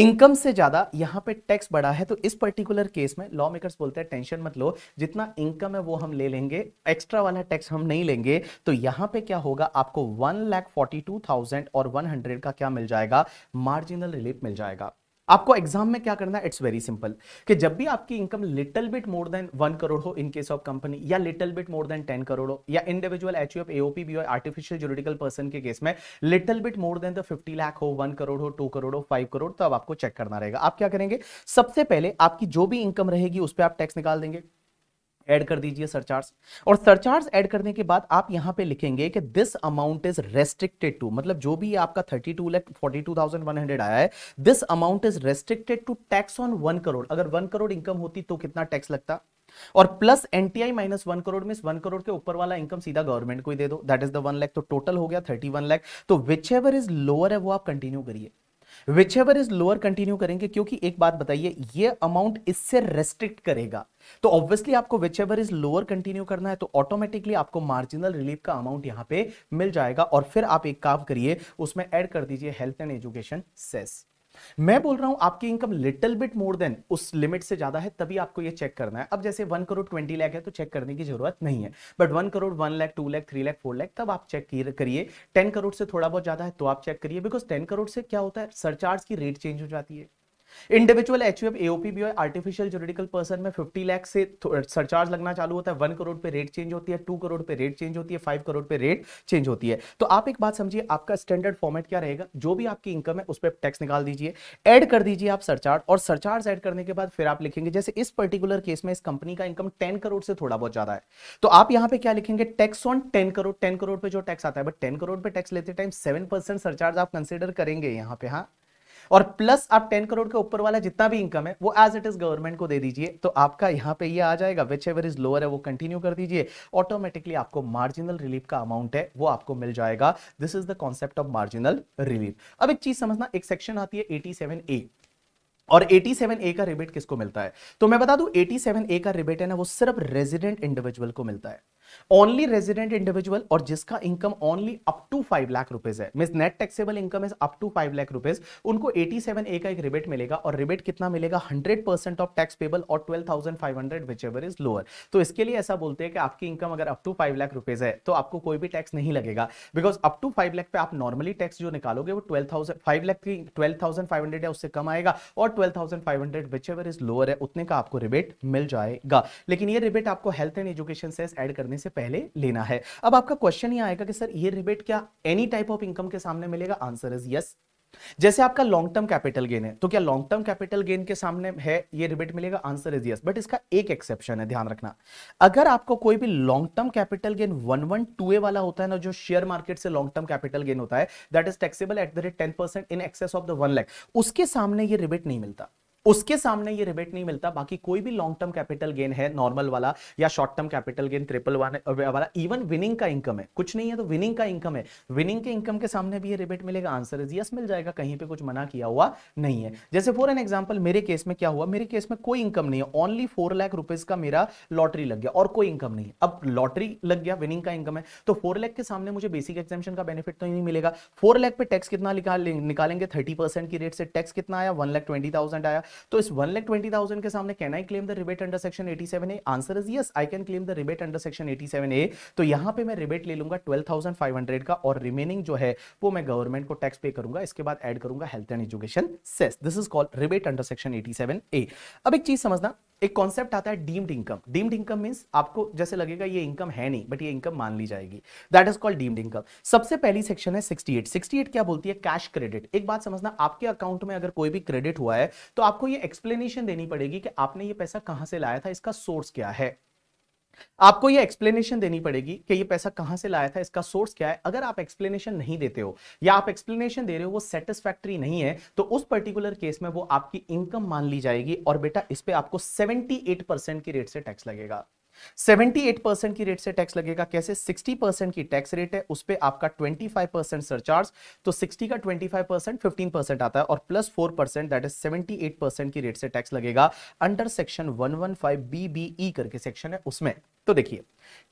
इनकम से ज्यादा यहां पे टैक्स बढ़ा है तो इस पर्टिकुलर केस में लॉ मेकर्स बोलते हैं टेंशन मत लो जितना इनकम है वो हम ले लेंगे एक्स्ट्रा वाला टैक्स हम नहीं लेंगे तो यहां पे क्या होगा आपको one lakh forty two thousand और वन हंड्रेड का क्या मिल जाएगा मार्जिनल रिलीफ मिल जाएगा आपको एग्जाम में क्या करना है इट्स वेरी सिंपल कि जब भी आपकी income little bit more than one crore हो इन केस ऑफ कंपनी या little bit more than ten crore हो या individual H of AOP B artificial juridical person के केस में little bit more than the fifty lakh हो वन करोड़ हो to crore हो five crore तो अब आपको चेक करना रहेगा आप क्या करेंगे सबसे पहले आपकी जो भी इनकम रहेगी उस पर आप टैक्स निकाल देंगे ऐड कर दीजिए सरचार्ज और सरचार्ज ऐड करने के बाद आप यहाँ पे लिखेंगे कि this amount is restricted to मतलब जो भी आपका thirty two lakh forty two thousand one hundred आया है this amount is restricted to tax on one crore अगर वन करोड़ इनकम होती तो कितना टैक्स लगता और plus NTI minus one crore में वन करोड़ के ऊपर वाला इनकम सीधा गवर्नमेंट को ही दे दो that is the one lakh तो टोटल हो गया थर्टी वन लैख तो विच एवर इज लोअर है वो आप कंटिन्यू करिए whichever is lower continue करेंगे क्योंकि एक बात बताइए ये अमाउंट इससे रेस्ट्रिक्ट करेगा तो ऑब्वियसली आपको whichever is lower continue करना है तो ऑटोमेटिकली आपको मार्जिनल रिलीफ का अमाउंट यहां पे मिल जाएगा और फिर आप एक काम करिए उसमें ऐड कर दीजिए हेल्थ एंड एजुकेशन सेस मैं बोल रहा हूं आपकी income little bit more than उस लिमिट से ज्यादा है तभी आपको ये चेक करना है अब जैसे वन करोड़ ट्वेंटी लाख है तो चेक करने की जरूरत नहीं है but one crore one lakh two lakh three lakh four lakh तब आप चेक करिए टेन करोड़ से थोड़ा बहुत ज्यादा है तो आप चेक करिए बिकॉज टेन करोड़ से क्या होता है सरचार्ज की रेट चेंज हो जाती है individual H U F AOP भी आर्टिफिशियल जोरिडिकल पर्सन में फिफ्टी लाख से सरचार्ज लगना चालू होता है वन करोड़ पे रेट चेंज होती है टू करोड़ पे रेट चेंज होती है फाइव करोड़ पे रेट चेंज होती है तो आप एक बात समझिए आपका स्टैंडर्ड फॉर्मेट क्या रहेगा जो भी आपकी इनकम है उस पर टैक्स निकाल दीजिए एड कर दीजिए आप सरचार्ज और सरचार्ज एड करने के बाद फिर आप लिखेंगे जैसे इस पर्टिकुलर केस में इस कंपनी का इनकम टेन करोड़ से थोड़ा बहुत ज्यादा है तो आप यहाँ पे क्या लिखेंगे tax on ten crore ten crore पे जो टैक्स आता है बट टेन करोड़ पे टैक्स लेते टाइम सेवन परसेंट सरचार्ज आप कंसिडर करेंगे यहाँ पे हाँ और प्लस आप टेन करोड़ के ऊपर वाला जितना भी इनकम है वो एज इट इज गवर्नमेंट को दे दीजिए तो आपका यहाँ पे ये यह आ जाएगा विच एवर इज लोअर है वो कंटिन्यू कर दीजिए ऑटोमेटिकली आपको मार्जिनल रिलीफ का अमाउंट है वो आपको मिल जाएगा this is the concept of marginal relief अब एक चीज समझना एक सेक्शन आती है एटी ए और 87A का रिबेट किसको मिलता है तो मैं बता दूं 87A का रिबेट है ना वो सिर्फ रेजिडेंट इंडिविजुअल को मिलता है ओनली रेजिडेंट इंडिविजुअल और जिसका income only up to five lakh rupees है mean net taxable income is up to five lakh rupees उनको एटी सेवन ए का एक रिबेट मिलेगा और रिबेट कितना मिलेगा hundred percent of tax payable और twelve thousand five hundred whichever is lower तो इसके लिए ऐसा बोलते हैं कि आपकी इनकम अगर up to five lakh rupees है तो आपको कोई भी टैक्स नहीं लगेगा because up to five lakh पे आप नॉर्मली टैक्स जो निकालोगे वो ट्वेल्व थाउजेंड फाइव लाख की ट्वेल्व थाउजेंड फाइव हंड्रेड है उससे कम आएगा और twelve thousand five hundred whichever is lower है उतने का आपको रिबेट मिल जाएगा लेकिन ये रिबेट आपको हेल्थ एंड एजुकेशन से एड करने से से पहले लेना है अब आपका क्वेश्चन ये आएगा कि सर ये रिबेट क्या एनी टाइप ऑफ इनकम के सामने मिलेगा आंसर इज यस जैसे आपका लॉन्ग टर्म कैपिटल गेन है तो क्या लॉन्ग टर्म कैपिटल गेन के सामने है ये रिबेट मिलेगा आंसर इज यस बट इसका एक एक्सेप्शन है ध्यान रखना अगर आपको कोई भी long term capital gain one one two A वाला होता है ना जो शेयर मार्केट से लॉन्ग टर्म कैपिटल गेन होता है that is taxable at the rate ten percent in excess of the one lakh उसके सामने ये रिबेट नहीं मिलता उसके सामने ये रिबेट नहीं मिलता बाकी कोई भी लॉन्ग टर्म कैपिटल गेन है नॉर्मल वाला या short term capital gain triple one वाला इवन विनिंग का इनकम है कुछ नहीं है तो विनिंग का इनकम है विनिंग के इनकम के सामने भी ये रिबेट मिलेगा आंसर इज यस मिल जाएगा कहीं पे कुछ मना किया हुआ नहीं है जैसे फॉर एन एग्जाम्पल मेरे केस में क्या हुआ मेरे केस में कोई इनकम नहीं है ओनली फोर लाख रुपीज का मेरा लॉटरी लग गया और कोई इनकम नहीं है अब लॉटरी लग गया विनिंग का इनकम है तो फोर लाख के सामने मुझे बेसिक एक्जामेशन का बेनिफिट तो नहीं मिलेगा फोर लाख पे टैक्स कितना निकालेंगे थर्टी परसेंट की रेट से टैक्स कितना आया वन लाख ट्वेंटी थाउजेंड आया तो इस वन लैख ट्वेंटी थाउजेंड के सामने can I claim the rebate under section eighty seven A answer is yes I can claim the rebate under section eighty seven A तो यहां पे मैं रिबेट ले लूंगा ट्वेल्व थाउजेंड फाइव हंड्रेड का और रिमेनिंग जो है वो मैं गवर्नमेंट को टैक्स पे करूंगा इसके बाद एड करूंगा health and education cess this is called rebate under section eighty seven A अब एक चीज समझना एक कॉन्सेप्ट आता है deemed income deemed income means आपको जैसे लगेगा ये इनकम है नहीं बट ये इनकम मान ली जाएगी that is called deemed income सबसे पहली सेक्शन है 68 68 क्या बोलती है कैश क्रेडिट एक बात समझना आपके अकाउंट में अगर कोई भी क्रेडिट हुआ है तो आपको आपको ये एक्सप्लेनेशन देनी पड़ेगी कि आपने ये पैसा कहां से लाया था इसका सोर्स क्या है आपको ये एक्सप्लेनेशन देनी पड़ेगी कि ये पैसा कहां से लाया था इसका सोर्स क्या है अगर आप एक्सप्लेनेशन नहीं देते हो या आप एक्सप्लेनेशन दे रहे हो वो सेटिस्फैक्ट्री नहीं है तो उस पर्टिकुलर केस में वो आपकी इनकम मान ली जाएगी और बेटा इस पे आपको 78 परसेंट की रेट से टैक्स लगेगा 78 परसेंट की रेट से टैक्स लगेगा कैसे 60 परसेंट की टैक्स रेट है उस पर आपका 25 परसेंट सरचार्ज तो सिक्सटी का twenty five percent fifteen percent आता है और plus four percent that is seventy eight percent की रेट से टैक्स लगेगा under section one one five B B E करके सेक्शन है उसमें तो देखिए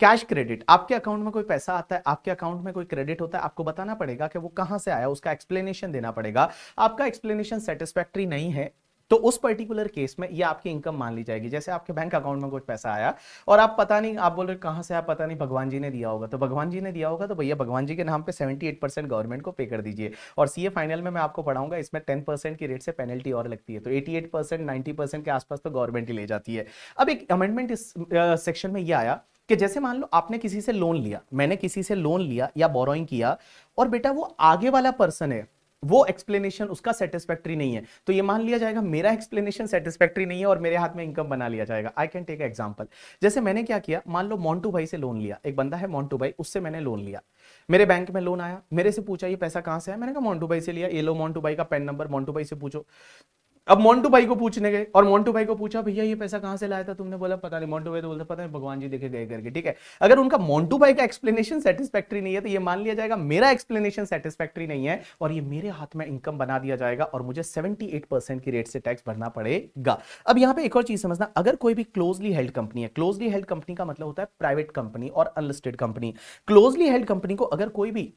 कैश क्रेडिट आपके अकाउंट में कोई पैसा आता है आपके अकाउंट में कोई क्रेडिट होता है आपको बताना पड़ेगा कि वो कहां से आया उसका एक्सप्लेनेशन देना पड़ेगा आपका एक्सप्लेनेशन सेटिस्फैक्ट्री नहीं है तो उस पर्टिकुलर केस में ये आपकी इनकम मान ली जाएगी जैसे आपके बैंक अकाउंट में कुछ पैसा आया और आप पता नहीं आप बोल रहे कहां से आप पता नहीं भगवान जी ने दिया होगा तो भगवान जी ने दिया होगा तो भैया भगवान जी के नाम पे 78 परसेंट गवर्नमेंट को पे कर दीजिए और सीए फाइनल में मैं आपको पढ़ाऊंगा इसमें टेन परसेंट की रेट से पेनल्टी और लगती है तो एटी परसेंट नाइन्टी के आसपास तो गवर्नमेंट ही ले जाती है अब एक अमेंडमेंट इस सेक्शन में यह आया कि जैसे मान लो आपने किसी से लोन लिया मैंने किसी से लोन लिया या बोरोइंग किया और बेटा वो आगे वाला पर्सन है वो एक्सप्लेनेशन उसका सेटिस्फैक्ट्री नहीं है तो ये मान लिया जाएगा मेरा एक्सप्लेनेशन सेटिस्फैक्ट्री नहीं है और मेरे हाथ में इनकम बना लिया जाएगा आई कैन टेक एग्जाम्पल जैसे मैंने क्या किया मान लो मोन्टू भाई से लोन लिया एक बंदा है मोन्टू भाई उससे मैंने लोन लिया मेरे बैंक में लोन आया मेरे से पूछा ये पैसा कहाँ से है मैंने कहा मोन्टू भाई से लिया ये लो मोन्टू भाई का पेन नंबर मोन्टू भाई से पूछो अब मोन्टू भाई को पूछने गए और मोन्टू भाई को पूछा भैया ये पैसा कहां से लाया था तुमने बोला पता नहीं मोन्टू भाई तो बोलते पता नहीं भगवान जी देखे गए करके ठीक है अगर उनका मोन्टू भाई का एक्सप्लेनेशन सेटिस्फैक्ट्री नहीं है तो ये मान लिया जाएगा मेरा एक्सप्लेनेशन सेटिस्फैक्ट्री नहीं है और ये मेरे हाथ में इनकम बना दिया जाएगा और मुझे सेवेंटी की रेट से टैक्स भरना पड़ेगा अब यहाँ पे एक और चीज समझना अगर कोई भी क्लोजली हेल्ड कंपनी है क्लोजली हेल्ड कंपनी का मतलब होता है प्राइवेट कंपनी और unlisted company closely held company को अगर कोई भी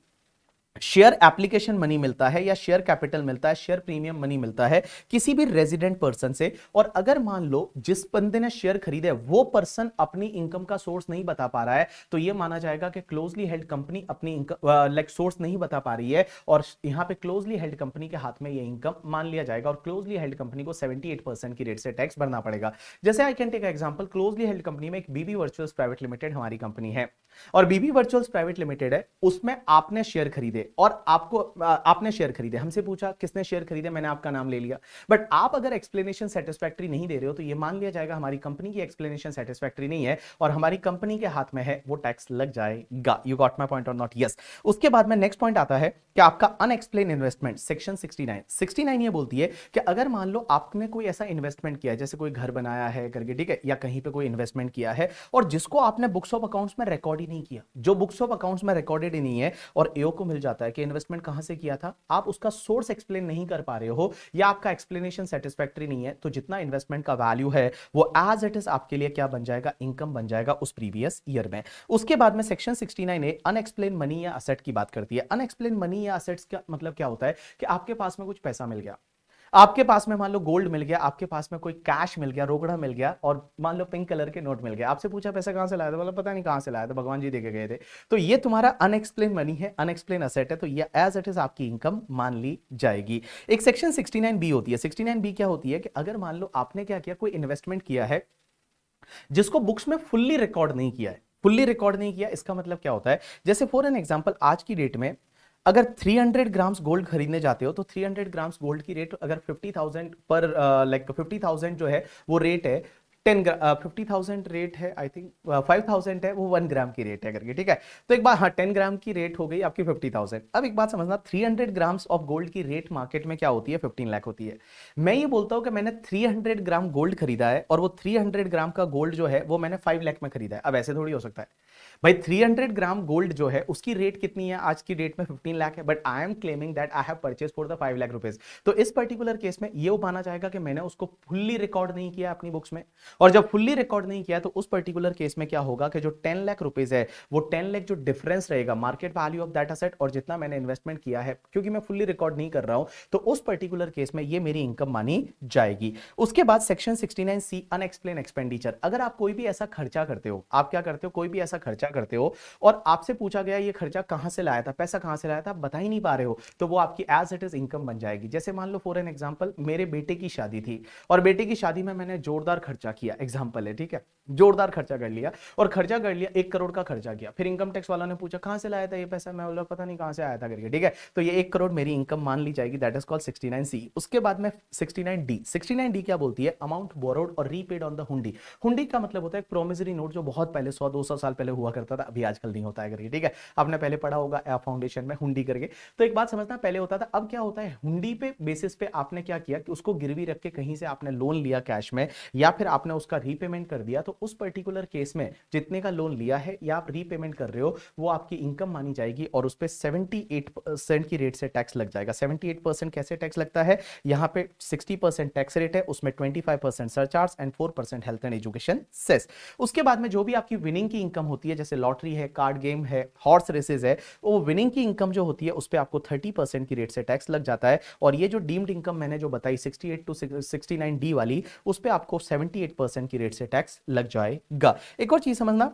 शेयर एप्लीकेशन मनी मिलता है या शेयर कैपिटल मिलता है शेयर प्रीमियम मनी मिलता है किसी भी रेजिडेंट पर्सन से और अगर मान लो जिस बंदे ने शेयर खरीदे वो पर्सन अपनी इनकम का सोर्स नहीं बता पा रहा है तो ये माना जाएगा कि क्लोजली हेल्ड कंपनी अपनी इनकम लाइक सोर्स नहीं बता पा रही है और यहाँ पे क्लोजली हेल्ड कंपनी के हाथ में ये इनकम मान लिया जाएगा और क्लोजली हेल्ड कंपनी को सेवेंटी की रेट से टैक्स भरना पड़ेगा जैसे I can take example closely held company में एक बीबी वर्चुअल्स प्राइवेट लिमिटेड हमारी कंपनी है और बीबी वर्चुअल्स प्राइवेट लिमिटेड है उसमें आपने शेयर खरीदे और आपको आपने शेयर खरीदे हमसे पूछा किसने शेयर खरीदे मैंने आपका नाम ले लिया बट आप अगर एक्सप्लेनेशन सेटिस्फैक्ट्री नहीं दे रहे हो तो ये मान लिया जाएगा हमारी कंपनी की एक्सप्लेनेशन सेटिस्फैक्ट्री नहीं है और हमारी कंपनी के हाथ में है वो टैक्स लग जाएगा यू गॉट माई पॉइंट और नॉट यस उसके बाद में नेक्स्ट पॉइंट आता है कि आपका unexplained investment section sixty nine ये बोलती है कि अगर मान लो आपने कोई ऐसा इन्वेस्टमेंट किया जैसे कोई घर बनाया है करके ठीक है या कहीं पर कोई इन्वेस्टमेंट किया है और जिसको आपने बुक्स ऑफ अकाउंट्स में रिकॉर्ड ही नहीं किया जो बुक्स ऑफ अकाउंट्स में रिकॉर्डेड ही नहीं है और एओ को मिल जाता जाता है कि इन्वेस्टमेंट कहां से किया था आप उसका सोर्स एक्सप्लेन नहीं कर पा रहे हो या आपका एक्सप्लेनेशन सेटिस्फैक्ट्री नहीं है तो जितना इन्वेस्टमेंट का वैल्यू है वो एज इट इज आपके लिए क्या बन जाएगा इनकम बन जाएगा उस प्रीवियस ईयर में उसके बाद में section sixty nine unexplained money या असेट की बात करती है अनएक्सप्लेन मनी या असेट्स का मतलब क्या होता है कि आपके पास में कुछ पैसा मिल गया आपके पास में मान लो गोल्ड मिल गया आपके पास में कोई कैश मिल गया रोकड़ा मिल गया और मान लो पिंक कलर के नोट मिल गया आपसे पूछा पैसा कहां से लाया था मतलब पता नहीं कहां से लाया था भगवान जी देखे गए थे तो ये तुम्हारा अनएक्सप्लेन मनी है अनएक्सप्लेन असेट है तो ये एज इट इज आपकी इनकम मान ली जाएगी एक सेक्शन सिक्सटी बी होती है सिक्सटी बी क्या होती है कि अगर मान लो आपने क्या किया कोई इन्वेस्टमेंट किया है जिसको बुक्स में फुल्ली रिकॉर्ड नहीं किया है फुल्ली रिकॉर्ड नहीं किया इसका मतलब क्या होता है जैसे फॉर एन एग्जाम्पल आज की डेट में अगर 300 ग्राम्स गोल्ड खरीदने जाते हो तो 300 ग्राम्स गोल्ड की रेट अगर 50,000 पर लाइक uh, like 50,000 जो है वो रेट है टेन फिफ्टी थाउजेंड रेट है आई थिंक फाइव थाउजेंड है वो वन ग्राम की रेट है करके ठीक है तो एक बार हाँ टेन ग्राम की रेट हो गई आपकी फिफ्टी थाउजेंड अब एक बात समझना three hundred grams of gold की रेट मार्केट में क्या होती है फिफ्टीन लाख होती है मैं ये बोलता हूँ कि मैंने थ्री हंड्रेड ग्राम गोल्ड खरीदा है और वो थ्री हंड्रेड ग्राम का गोल्ड जो है वो मैंने फाइव लाख में खरीदा है अब ऐसे थोड़ी हो सकता है भाई 300 ग्राम गोल्ड जो है उसकी रेट कितनी है आज की डेट में 15 लाख है but I am claiming that I have purchase for the 5 lakh rupees तो इस पर्टिकुलर केस में ये माना जाएगा कि मैंने उसको फुल्ली रिकॉर्ड नहीं किया अपनी बुक्स में और जब फुल्ली रिकॉर्ड नहीं किया तो उस पर्टिकुलर केस में क्या होगा कि जो टेन लाख रुपीज है वो टेन लाख जो डिफरेंस रहेगा market value of that asset और जितना मैंने इन्वेस्टमेंट किया है क्योंकि मैं फुल्ली रिकॉर्ड नहीं कर रहा हूं तो उस पर्टिकुलर केस में ये मेरी इनकम मानी जाएगी उसके बाद section sixty C unexplained expenditure अगर आप कोई भी ऐसा खर्चा करते हो आप क्या करते हो कोई भी ऐसा खर्चा खर्चा करते हो और आपसे पूछा गया ये खर्चा कहां से लाया था पैसा कहां से लाया था बता ही नहीं पा रहे हो तो वो आपकी एज इट इज इनकम बन जाएगी जैसे मान लो फॉर एन एग्जाम्पल मेरे बेटे की शादी थी और बेटे की शादी में मैंने जोरदार खर्चा किया एग्जाम्पल है ठीक है जोरदार खर्चा कर लिया और खर्चा कर लिया एक करोड़ का खर्चा किया फिर इनकम टैक्स वाला ने पूछा कहां से लाया था ये पैसा मैं बोला पता नहीं कहां से आया था करके ठीक है तो ये एक करोड़ मेरी इनकम मान ली जाएगी that is called nine C उसके बाद में नाइन डी नाइन डी क्या बोलती है अमाउंट बोरोड और repaid on the hundi hundi का मतलब होता है प्रोमिसरी नोट जो बहुत पहले सौ दो सौ साल पहले हुआ करता था अभी आजकल नहीं होता है करके ठीक है आपने पहले पढ़ा होगा ए फाउंडेशन में हुडी करके तो एक बात समझना पहले होता था अब क्या होता है हुडी पे बेसिस पे आपने क्या किया कि उसको गिरवी रख के कहीं से आपने लोन लिया कैश में या फिर आपने उसका रीपेमेंट कर दिया तो उस पर्टिकुलर केस में जितने का लोन लिया है या आप रीपेमेंट कर रहे हो वो आपकी इनकम मानी जाएगी और उस पर सेवेंटी एट परसेंट की रेट से टैक्स लग जाएगा सेवेंटी एट परसेंट कैसे टैक्स लगता है यहाँ पे सिक्सटी परसेंट टैक्स रेट है उसमें twenty five percent surcharge and four percent health and education cess उसके बाद में जो भी आपकी विनिंग की इनकम होती है जैसे लॉटरी है कार्ड गेम है हॉर्स रेसेज है वो विनिंग की इनकम जो होती है उस पर आपको थर्टी परसेंट की रेट से टैक्स लग जाता है और ये जो डीम्ड इनकम मैंने जो बताई sixty eight to sixty nine D वाली उस पर आपको सेवेंटी एट परसेंट की रेट से टैक्स लग जाएगा एक और चीज समझना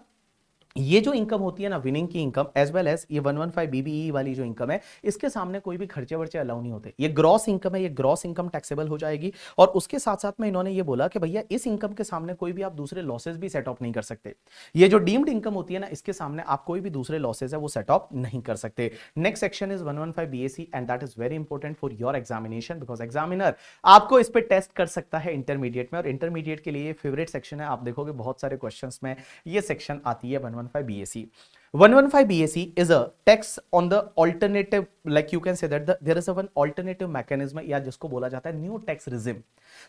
ये जो इनकम होती है ना विनिंग की इनकम एज वेल एज ये 115 बीबीई e वाली जो इनकम है इसके सामने कोई भी खर्चे वर्चे अलाउ नहीं होते ये ग्रॉस इनकम है ये ग्रॉस इनकम टैक्सेबल हो जाएगी और उसके साथ साथ में इन्होंने ये बोला कि भैया इस इनकम के सामने कोई भी आप दूसरे लॉसेज भी सेट ऑफ नहीं कर सकते ये जो डीम्ड इनकम होती है ना इसके सामने आप कोई भी दूसरे लॉसेज है वो सेट ऑफ नहीं कर सकते next section is one one five B S C and that is very important for your examination because examiner आपको इस पर टेस्ट कर सकता है इंटरमीडिएट में और इंटरमीडिएट के लिए फेवरेट सेक्शन है आप देखोगे बहुत सारे क्वेश्चन में ये सेक्शन आती है one 115 BAC. 115 BAC is a tax on the alternative, like you can say that the, there is a one alternative mechanism या जिसको बोला जाता है new tax regime.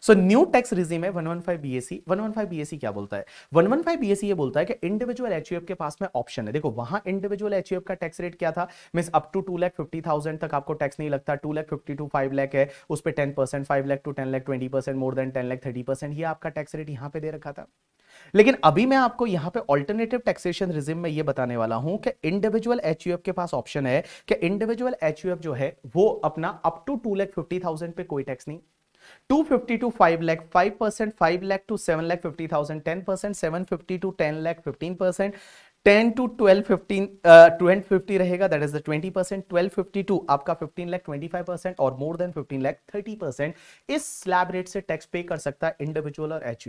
So new tax regime है 115 BAC. 115 BAC क्या बोलता है 115 BAC ये बोलता है कि individual HUF के पास में option है देखो वहाँ individual HUF का tax rate क्या था Means up to two lakh fifty thousand तक आपको tax नहीं लगता two lakh fifty to five lakh है उस पर ten percent five lakh to ten lakh twenty percent more than ten lakh thirty percent ये आपका tax rate यहाँ पे दे रखा था लेकिन अभी मैं आपको यहां पे ऑल्टरनेटिव टैक्सेशन रिजिम में ये बताने वाला हूं कि इंडिविजुअल एच के पास ऑप्शन है कि इंडिविजुअल एच जो है वो अपना up to two lakh fifty thousand पे कोई टैक्स नहीं to 250 to 5 lakh 5 percent 5 lakh to 7 lakh 50 thousand 10 percent 750 to 10 lakh 15 percent 10 to 12 15 uh, fifty रहेगा that is the 20 percent twelve fifty to आपका 15 लाख 25 परसेंट और मोर देन 15 लाख 30 परसेंट इस slab rate से tax pay कर सकता है individual और H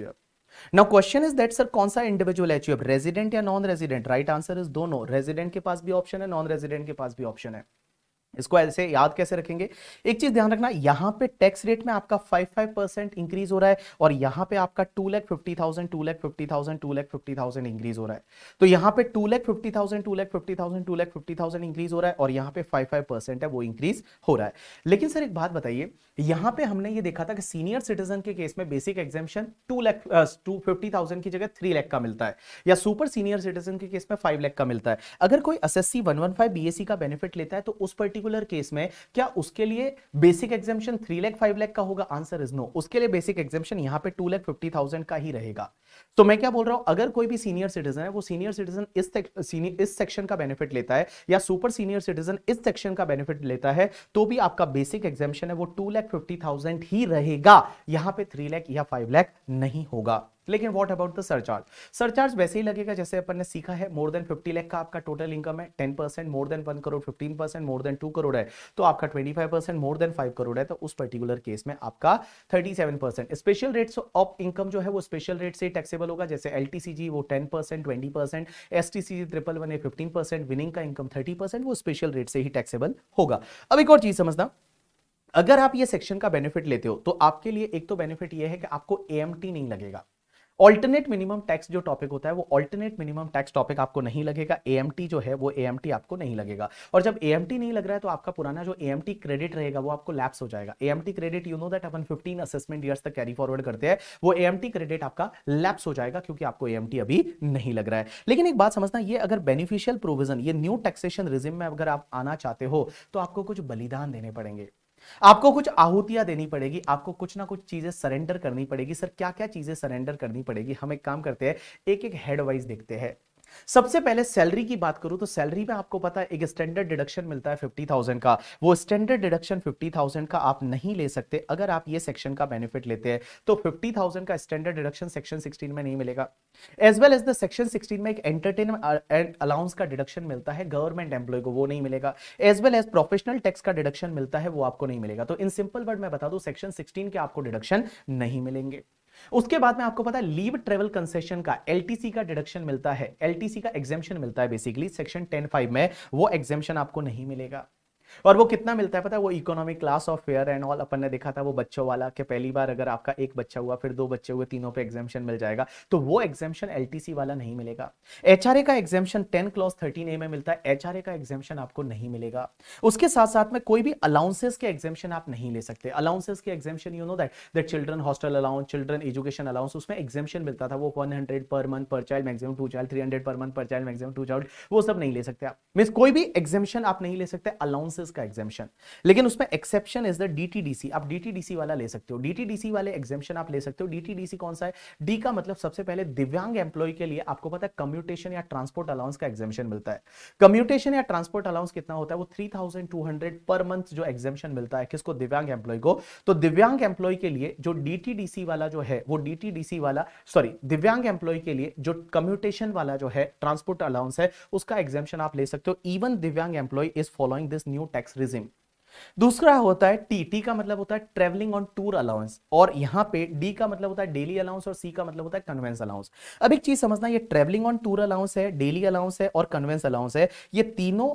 now question is that sir कौन सा इंडिविजुअल है रेजिडेंट या non resident right answer is दोनों रेजिडेंट के पास भी ऑप्शन है नॉन रेजिडेंट के पास भी ऑप्शन है इसको ऐसे याद कैसे रखेंगे एक चीज ध्यान रखना यहाँ पे टैक्स रेट में आपका 55 परसेंट इंक्रीज हो रहा है और यहाँ पे आपका two lakh fifty thousand two lakh fifty thousand two lakh fifty thousand increase हो रहा है तो यहाँ पे two lakh fifty thousand two lakh fifty thousand two lakh fifty thousand increase हो रहा है और यहाँ पे फाइव फाइव परसेंट है वो इंक्रीज हो रहा है लेकिन सर एक बात बताइए यहाँ पे हमने ये देखा था कि सीनियर सिटीजन के केस में basic exemption two lakh two fifty thousand की जगह थ्री लैख का मिलता है या सुपर सीनियर सिटीजन के केस में फाइव लैख का मिलता है अगर कोई S S C one one five B S C का बेनिफिट लेता है तो उस पर्टिकुलर पर्टिकुलर केस में क्या उसके लिए basic exemption three lakh five lakh का होगा आंसर इज नो उसके लिए बेसिक एग्जामेशन यहाँ पे टू लैख फिफ्टी थाउजेंड का ही रहेगा तो मैं क्या बोल रहा हूं अगर कोई भी सीनियर सिटीजन है वो सीनियर सिटीजन इस सेक्शन का बेनिफिट लेता है या सुपर सीनियर सिटीजन इस सेक्शन का बेनिफिट लेता है तो भी आपका बेसिक एग्जामेशन है वो टू लैख फिफ्टी थाउजेंड ही रहेगा यहां पर थ्री लैख या फाइव लैख नहीं होगा लेकिन what about the surcharge surcharge वैसे ही लगेगा जैसे अपन ने सीखा है मोर देन 50 लाख का आपका टोटल इनकम है 10 percent more than 1 crore 15 percent more than 2 crore है तो आपका 25 परसेंट मोर देन 5 करोड़ है तो उस पर्टिकुलर केस में आपका 37 percent special rates of income जो है वो स्पेशल रेट से टैक्सेबल होगा जैसे एल वो ten percent twenty percent S T C G triple one fifteen percent winning का इनकम थर्टी परसेंट वो स्पेशल रेट से ही टैक्सेबल होगा अब एक और चीज समझना अगर आप ये सेक्शन का बेनिफिट लेते हो तो आपके लिए एक तो बेनिफिट ये है कि आपको एएमटी नहीं लगेगा ऑल्टरनेट मिनिमम टैक्स जो टॉपिक होता है वो ऑल्टरनेट मिनिमम टैक्स टॉपिक आपको नहीं लगेगा ए जो है वो ए आपको नहीं लगेगा और जब ए नहीं लग रहा है तो आपका पुराना जो ए क्रेडिट रहेगा वो आपको लैप्स हो जाएगा a credit you know that अपन फिफ्टीन असेसमेंट ईयर्स तक कैरी फॉरवर्ड करते हैं वो ए क्रेडिट आपका लैप्स हो जाएगा क्योंकि आपको ए अभी नहीं लग रहा है लेकिन एक बात समझना ये अगर बेनिफिशियल प्रोविजन ये न्यू टैक्सेशन रिजिम में अगर आप आना चाहते हो तो आपको कुछ बलिदान देने पड़ेंगे आपको कुछ आहुतियां देनी पड़ेगी आपको कुछ ना कुछ चीजें सरेंडर करनी पड़ेगी सर क्या क्या चीजें सरेंडर करनी पड़ेगी हम एक काम करते हैं एक एक हेडवाइज देखते हैं सबसे पहले सैलरी की बात करूं तो सैलरी में आपको पता है एक स्टैंडर्ड डिडक्शन मिलता है फिफ्टी थाउजेंड का वो स्टैंडर्ड डिडक्शन फिफ्टी थाउजेंड का आप नहीं ले सकते अगर आप ये सेक्शन का बेनिफिट लेते हैं तो फिफ्टी थाउजेंड का स्टैंडर्ड डिडक्शन सेक्शन सिक्सटीन में नहीं मिलेगा as well as the section sixteen में एक एंटरटेनमेंट अलाउंस uh, का डिडक्शन मिलता है गवर्नमेंट एम्प्लॉय को वो नहीं मिलेगा as well as professional tax का डिडक्शन मिलता है वो आपको नहीं मिलेगा तो इन सिंपल वर्ड मैं बता दू सेक्शन सिक्सटीन के आपको डिडक्शन नहीं मिलेंगे उसके बाद में आपको पता है लीव ट्रेवल कंसेशन का एलटीसी का डिडक्शन मिलता है एलटीसी का एग्जेम्पन मिलता है बेसिकली सेक्शन टेन फाइव में वो एग्जेम्पन आपको नहीं मिलेगा और वो कितना मिलता है पता है वो economic class of fare and all अपन ने देखा था वो बच्चों वाला कि पहली बार अगर आपका एक बच्चा हुआ फिर दो बच्चे हुए तीनों पे एग्जामेशन मिल जाएगा तो वो एग्जामेशन एल वाला नहीं मिलेगा एच का exemption ten clause thirteen A में मिलता है एच का एग्जामेशन आपको नहीं मिलेगा उसके साथ साथ में कोई भी अलाउंसेस के एग्जामेशन आप नहीं ले सकते अलाउंसेस के exemption you know that that children hostel allowance children education allowance उसमें एग्जामेशन मिलता था वो one per month per child maximum two child three per month per child maximum two child वो सब नहीं ले सकते आप मीन कोई भी एग्जामेशन आप नहीं ले सकते अलाउंसेस केसेस का एग्जामेशन लेकिन उसमें एक्सेप्शन इज द डीटीडीसी आप डीटीडीसी वाला ले सकते हो डीटीडीसी वाले एग्जामेशन आप ले सकते हो डीटीडीसी कौन सा है डी का मतलब सबसे पहले दिव्यांग एम्प्लॉय के लिए आपको पता है कम्यूटेशन या ट्रांसपोर्ट अलाउंस का एग्जामेशन मिलता है कम्यूटेशन या ट्रांसपोर्ट अलाउंस कितना होता है वो थ्री पर मंथ जो एग्जामेशन मिलता है किसको दिव्यांग एम्प्लॉय को तो दिव्यांग एम्प्लॉय के लिए जो डीटीडीसी वाला जो है वो डीटीडीसी वाला सॉरी दिव्यांग एम्प्लॉय के लिए जो कम्यूटेशन वाला जो है ट्रांसपोर्ट अलाउंस है उसका एग्जामेशन आप ले सकते हो even divyang employee is following this new tax regime दूसरा होता है टी टी का मतलब होता है ट्रेवलिंग ऑन टूर अलाउंस और यहां पे डी का मतलब होता है डेली अलाउंस और सी का मतलब होता है कन्वेंस अलाउंस अब एक चीज समझना ये ट्रेवलिंग ऑन टूर अलाउंस है डेली अलाउंस है और कन्वेंस अलाउंस है ये तीनों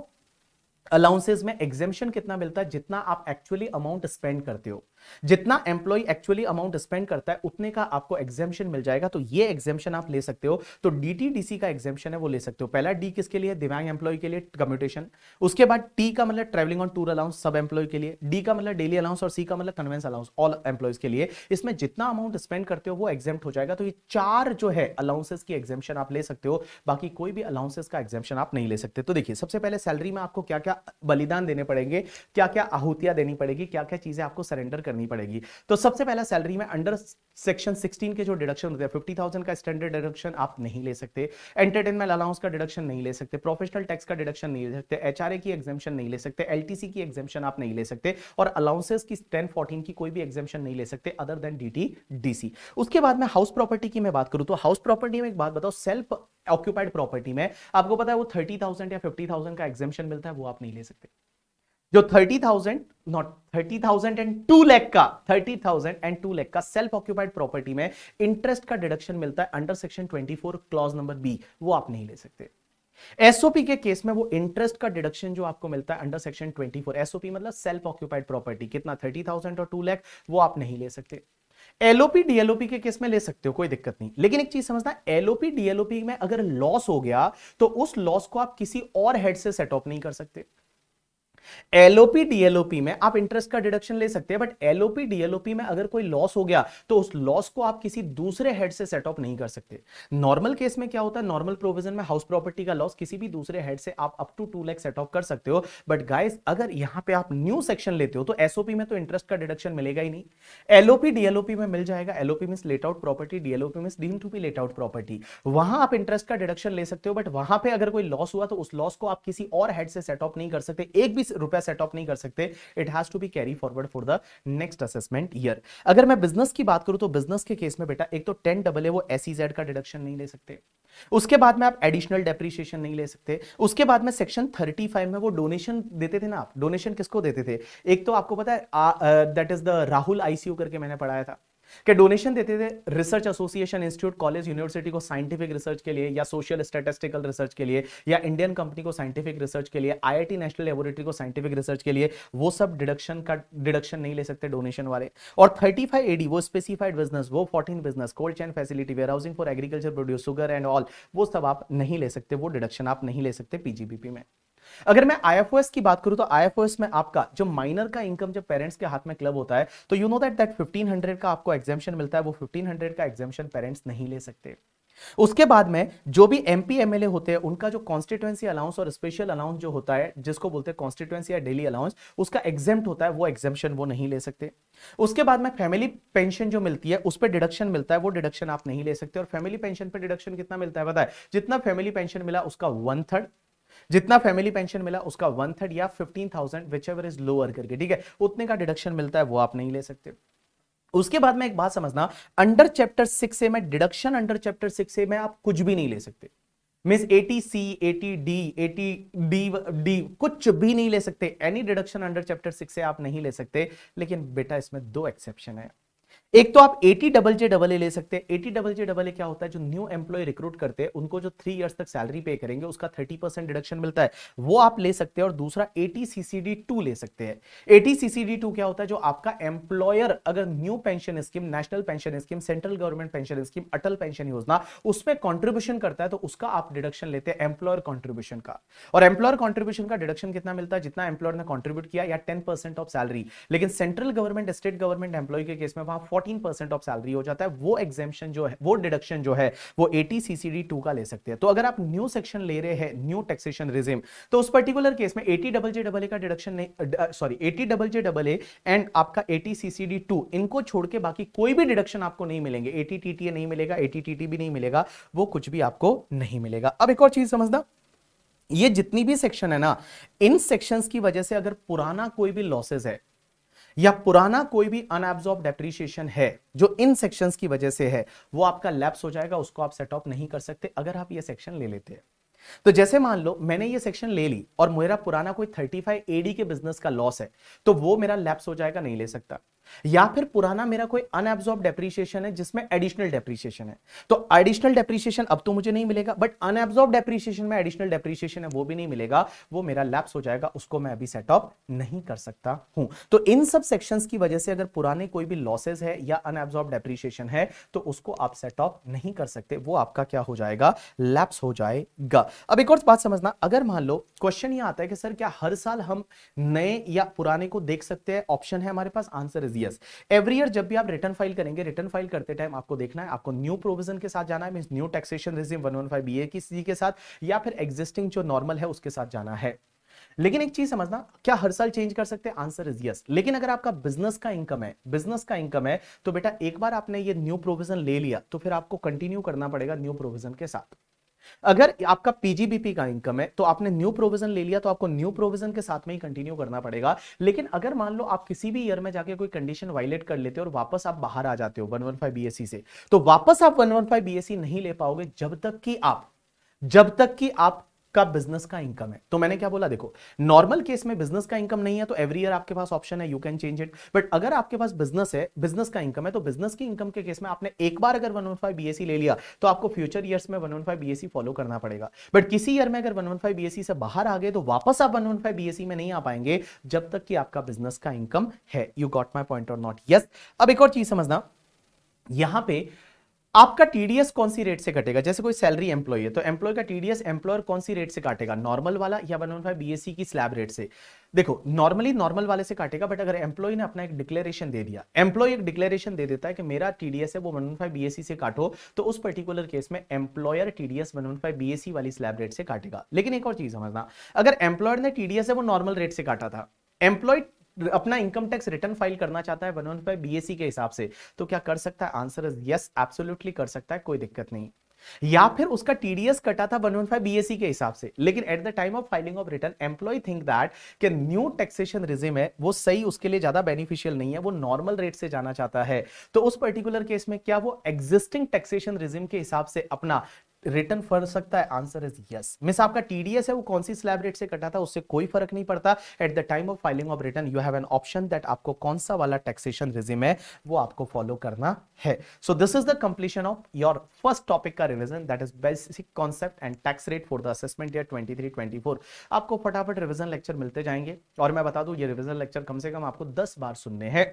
अलाउंसेज में एग्जेम्पन कितना मिलता है जितना आप एक्चुअली अमाउंट स्पेंड करते हो जितना एम्प्लॉय एक्चुअली अमाउंट स्पेंड करता है उतने का आपको एग्जेम्शन मिल जाएगा तो ये एग्जेम्शन आप ले सकते हो तो डीटीडीसी का एग्जेम्शन है वो ले सकते हो पहला डी किसके लिए दिव्यांग एम्प्लॉय के लिए कम्यूटेशन उसके बाद टी का मतलब ट्रेवलिंग ऑन टूर अलाउंस सब एम्प्लॉय के लिए डी का मतलब डेली अलाउंस और सी का मतलब कन्वेंस अलाउंस ऑल एम्प्लॉयज के लिए इसमें जितना अमाउंट स्पेंड करते हो वो एग्जेम्प्ट हो जाएगा तो ये चार जो है अलाउंसेस की एग्जेम्शन आप ले सकते हो बाकी कोई भी अलाउंसेस का एग्जेम्शन आप नहीं ले सकते तो देखिए सबसे पहले सैलरी में आपको क्या क्या बलिदान देने पड़ेंगे क्या क्या आहुतियां देनी पड़ेगी क्या क्या चीजें आपको सरेंडर करनी करनी पड़ेगी तो सबसे पहला सैलरी में अंडर सेक्शन 16 के जो डिडक्शन होते हैं 50,000 का स्टैंडर्ड डिडक्शन आप नहीं ले सकते एंटरटेनमेंट अलाउंस का डिडक्शन नहीं ले सकते प्रोफेशनल टैक्स का डिडक्शन नहीं ले सकते एच की एग्जामेशन नहीं ले सकते एल की एग्जामेशन आप नहीं ले सकते और अलाउंसेस की टेन फोर्टीन की कोई भी एग्जामेशन नहीं ले सकते अदर देन डी डीसी उसके बाद में हाउस प्रॉपर्टी की मैं बात करूँ तो हाउस प्रॉपर्टी में एक बात बताओ सेल्फ ऑक्यूपाइड प्रॉपर्टी में आपको पता है वो थर्टी या फिफ्टी का एग्जामेशन मिलता है वो आप नहीं ले सकते जो thirty thousand not thirty thousand and two lakh का thirty thousand and two lakh का सेल्फ ऑक्यूपाइड प्रॉपर्टी में इंटरेस्ट का डिडक्शन मिलता है under section twenty four clause number B वो आप नहीं ले सकते एसओपी के केस में वो इंटरेस्ट का डिडक्शन जो आपको मिलता है अंडर सेक्शन फोर एसओपी मतलब सेल्फ ऑक्यूपाइड प्रॉपर्टी कितना थर्टी थाउजेंड और टू लैख वो आप नहीं ले सकते एलओपी डीएलओपी के केस में ले सकते हो कोई दिक्कत नहीं लेकिन एक चीज समझना एलओपी डीएलओपी में अगर लॉस हो गया तो उस लॉस को आप किसी और हेड से सेटअप नहीं कर सकते एलओपी डीएलओपी में आप इंटरेस्ट का डिडक्शन ले सकते हैं बट एलओपी डीएलओपी में अगर कोई लॉस हो गया तो उस लॉस को आप किसी दूसरे हेड से सेट ऑफ नहीं कर सकते नॉर्मल केस में क्या होता है नॉर्मल प्रोविजन में हाउस प्रॉपर्टी का लॉस किसी भी दूसरे हेड से आप up to two lakh set off कर सकते हो बट गाइस अगर यहां पे आप न्यू सेक्शन लेते हो तो एसओपी में तो इंटरेस्ट का डिडक्शन मिलेगा ही नहीं एलओपी डीएलओपी में मिल जाएगा LOP mean let out property DLOP mean deem to be let out property वहां आप इंटरेस्ट का डिडक्शन ले सकते हो बट वहां पे अगर कोई लॉस हुआ तो उस लॉस को आप किसी और हेड से सेट ऑफ नहीं कर सकते एक भी रुपया सेट ऑफ नहीं कर सकते it has to be carry forward for the next assessment year अगर मैं बिजनेस की बात करूं तो बिजनेस के केस में बेटा एक तो टेन डबल है वो एस e का डिडक्शन नहीं ले सकते उसके बाद में आप एडिशनल डेप्रिशिएशन नहीं ले सकते उसके बाद में सेक्शन 35 में वो डोनेशन देते थे ना आप डोनेशन किसको देते थे एक तो आपको पता है that is the Rahul ICU करके मैंने पढ़ाया था कि डोनेशन देते थे research association institute college university को साइंटिफिक रिसर्च के लिए या सोशल स्टेटिस्टिकल रिसर्च के लिए या इंडियन कंपनी को साइंटिफिक रिसर्च के लिए आईआईटी नेशनल लेबोरेटरी को साइंटिफिक रिसर्च के लिए वो सब डिडक्शन का डिडक्शन नहीं ले सकते डोनेशन वाले और थर्टी फाइव एडी वो स्पेसिफाइड बिजनेस वो fourteen business cold chain facility warehousing for agriculture produce sugar and all वो सब आप नहीं ले सकते वो डिडक्शन आप नहीं ले सकते पीजीबीपी में अगर मैं आईएफओएस की बात करूं तो आईएफओएस में आपका जो माइनर का इनकम जब पेरेंट्स के हाथ में क्लब होता है तो यू नो दैट दैट 1500 का आपको एग्जेम्पन मिलता है वो 1500 का एग्जेम्पन पेरेंट्स नहीं ले सकते उसके बाद में जो भी एमपी एमएलए होते हैं उनका जो कॉन्स्टिट्युएंसी अलाउंस और स्पेशल अलाउंस जो होता है जिसको बोलते हैं कॉन्स्टिट्युएंसी या डेली अलाउंस उसका एग्जेम्प्ट होता है वो एग्जेम्पन वो नहीं ले सकते उसके बाद में फैमिली पेंशन जो मिलती है उस पर डिडक्शन मिलता है वो डिडक्शन आप नहीं ले सकते और फैमिली पेंशन पर डिडक्शन कितना मिलता है बताए जितना फैमिली पेंशन मिला उसका वन थर्ड जितना फैमिली पेंशन मिला उसका वन थर्ड या fifteen thousand whichever is lower करके ठीक है उतने का डिडक्शन मिलता है वो आप नहीं ले सकते उसके बाद में एक बात समझना अंडर चैप्टर सिक्स में डिडक्शन अंडर चैप्टर सिक्स में आप कुछ भी नहीं ले सकते means eighty C eighty D eighty D D कुछ भी नहीं ले सकते any deduction under chapter six से आप नहीं ले सकते लेकिन बेटा इसमें दो एक्सेप्शन है एक तो आप eighty double J double A ले सकते हैं eighty double J double A क्या होता है जो न्यू एम्प्लॉय रिक्रूट करते हैं उनको जो थ्री इयर्स तक सैलरी पे करेंगे उसका थर्टी परसेंट डिडक्शन मिलता है वो आप ले सकते हैं और दूसरा एटी सीसीडी टू ले सकते हैं एटी सीसीडी टू क्या होता है जो आपका एम्प्लॉयर अगर new pension scheme national pension scheme central government pension scheme Atal pension Yojana उसमें कॉन्ट्रीब्यूशन करता है तो उसका आप डिडक्शन लेते हैं एम्प्लॉयर कॉन्ट्रीब्यूशन का और एम्प्लॉयर कॉन्ट्रीब्यूशन का डिडक्शन कितना मिलता है जितना एम्प्लॉयर ने कॉन्ट्रीब्यूट किया या टेन ऑफ सैलरी लेकिन central government state government employ के केस में वहां फोर्टीन परसेंट ऑफ सैलरी हो जाता है वो एग्जेम्पन जो है वो डिडक्शन जो है वो एटी डी टू का ले सकते हैं तो अगर आप न्यू सेक्शन ले रहे हैं न्यू टैक्सेशन रिजिम तो उस पर्टिकुलर केस में eighty double J double A का डिडक्शन नहीं sorry eighty double J double A and आपका एटी डी टू इनको छोड़ के बाकी कोई भी डिडक्शन आपको नहीं मिलेंगे एटी टी टी नहीं मिलेगा एटी टी टी भी नहीं मिलेगा वो कुछ भी आपको नहीं मिलेगा अब एक और चीज समझना ये जितनी भी सेक्शन है ना इन सेक्शंस की वजह से अगर पुराना कोई भी लॉसेस है या पुराना कोई भी अनएब्जॉर्ब डेप्रीशिएशन है जो इन सेक्शंस की वजह से है वो आपका लैप्स हो जाएगा उसको आप सेट ऑफ नहीं कर सकते अगर आप ये सेक्शन ले लेते हैं तो जैसे मान लो मैंने ये सेक्शन ले ली और मेरा पुराना कोई 35 एडी के बिजनेस का लॉस है तो वो मेरा लैप्स हो जाएगा नहीं ले सकता या फिर पुराना मेरा कोई अनएब्जॉर्ब डेप्रीशिएशन है जिसमें एडिशनल डेप्रीशिएशन है तो एडिशनल डेप्रीशिएशन अब तो मुझे नहीं मिलेगा बट अनएब्जॉर्ब डेप्रीशिएशन में एडिशनल डेप्रीशिएशन है वो भी नहीं मिलेगा वो मेरा लैप्स हो जाएगा उसको मैं अभी सेट ऑफ नहीं कर सकता हूं तो इन सब सेक्शंस की वजह से अगर पुराने कोई भी लॉसेज है या अनएब्जॉर्ब डेप्रीशिएशन है तो उसको आप सेट ऑफ नहीं कर सकते वो आपका क्या हो जाएगा लैप्स हो जाएगा अब एक और बात समझना अगर मान लो क्वेश्चन ये आता है कि सर क्या हर साल हम नए या पुराने को देख सकते हैं ऑप्शन है हमारे पास answer is yes every year जब भी आप रिटर्न फाइल करेंगे रिटर्न फाइल करते टाइम आपको देखना है आपको न्यू प्रोविजन के साथ जाना है mean new taxation regime one one five B A की सी के साथ या फिर एग्जिस्टिंग जो नॉर्मल है उसके साथ जाना है लेकिन एक चीज समझना क्या हर साल चेंज कर सकते हैं आंसर इज यस लेकिन अगर आपका बिजनेस का इनकम है बिजनेस का इनकम है तो बेटा एक बार आपने ये न्यू प्रोविजन ले लिया तो फिर आपको कंटिन्यू करना पड़ेगा न्यू प्रोविजन के साथ अगर आपका पीजीबीपी का इनकम है तो आपने न्यू प्रोविजन ले लिया तो आपको न्यू प्रोविजन के साथ में ही कंटिन्यू करना पड़ेगा लेकिन अगर मान लो आप किसी भी ईयर में जाके कोई कंडीशन वायलेट कर लेते हो और वापस आप बाहर आ जाते हो वन वन फाइव बीएससी से तो वापस आप वन वन फाइव बीएससी नहीं ले पाओगे जब तक कि आप जब तक कि आप का बिजनेस का इनकम है तो मैंने क्या बोला देखो नॉर्मल केस में बिजनेस का इनकम नहीं है तो एवरी ईयर आपके पास ऑप्शन है you can change it but अगर आपके पास बिजनेस है बिजनेस का इनकम है तो बिजनेस की इनकम के केस में आपने एक बार अगर 115 बीएससी ले लिया तो आपको फ्यूचर ईयर में 115 बीएससी फॉलो करना पड़ेगा बट किसी ईयर में अगर 115 बीएससी से बाहर आ गए तो वापस आप 115 बीएससी में नहीं आ पाएंगे जब तक कि आपका बिजनेस का इनकम है यू गॉट माई पॉइंट और नॉट यस अब एक और चीज समझना यहां पे आपका टीडीएस कौन सी रेट से कटेगा जैसे कोई सैलरी एम्प्लॉय है तो एम्प्लॉय का टीडीएस एम्प्लॉयर कौन सी रेट से काटेगा नॉर्मल वाला या वन वन बीएससी की स्लैब रेट से देखो नॉर्मली नॉर्मल वाले से काटेगा बट अगर एम्प्लॉय ने अपना एक डिक्लेरेशन दे दिया एम्प्लॉय एक डिक्लेरेशन दे देता है कि मेरा टीडीएस है वो वन वन बीएससी से काटो तो उस पर्टिकुलर केस में employer TDS one one BAC वाली स्लैब रेट से काटेगा लेकिन एक और चीज समझना अगर एम्प्लॉयर ने टीडीएस है वो नॉर्मल रेट से काटा था एम्प्लॉय अपना इनकम टैक्स रिटर्न फाइल करना चाहता है वन वन फाइव बी के हिसाब से तो क्या कर सकता है आंसर इज यस एब्सोल्युटली कर सकता है कोई दिक्कत नहीं या फिर उसका टीडीएस कटा था 115 बीएससी के हिसाब से लेकिन at the time of filing of return employ think that कि न्यू टैक्सेशन रिजिम है वो सही उसके लिए ज्यादा बेनिफिशियल नहीं है वो नॉर्मल रेट से जाना चाहता है तो उस पर्टिकुलर केस में क्या वो एग्जिस्टिंग टैक्सेशन रिजिम के हिसाब से अपना रिटर्न फर सकता है आंसर इज यस मिस आपका टीडीएस है वो कौन सी स्लैब रेट से कटा था उससे कोई फर्क नहीं पड़ता at the time of filing of return you have an option that आपको कौन सा वाला टैक्सेशन रिजिम है वो आपको फॉलो करना है so this is the completion of your first topic का revision that is basic concept and tax rate for the assessment year 23 24 आपको फटाफट रिविजन लेक्चर मिलते जाएंगे और मैं बता दूं ये रिविजन लेक्चर कम से कम आपको दस बार सुनने हैं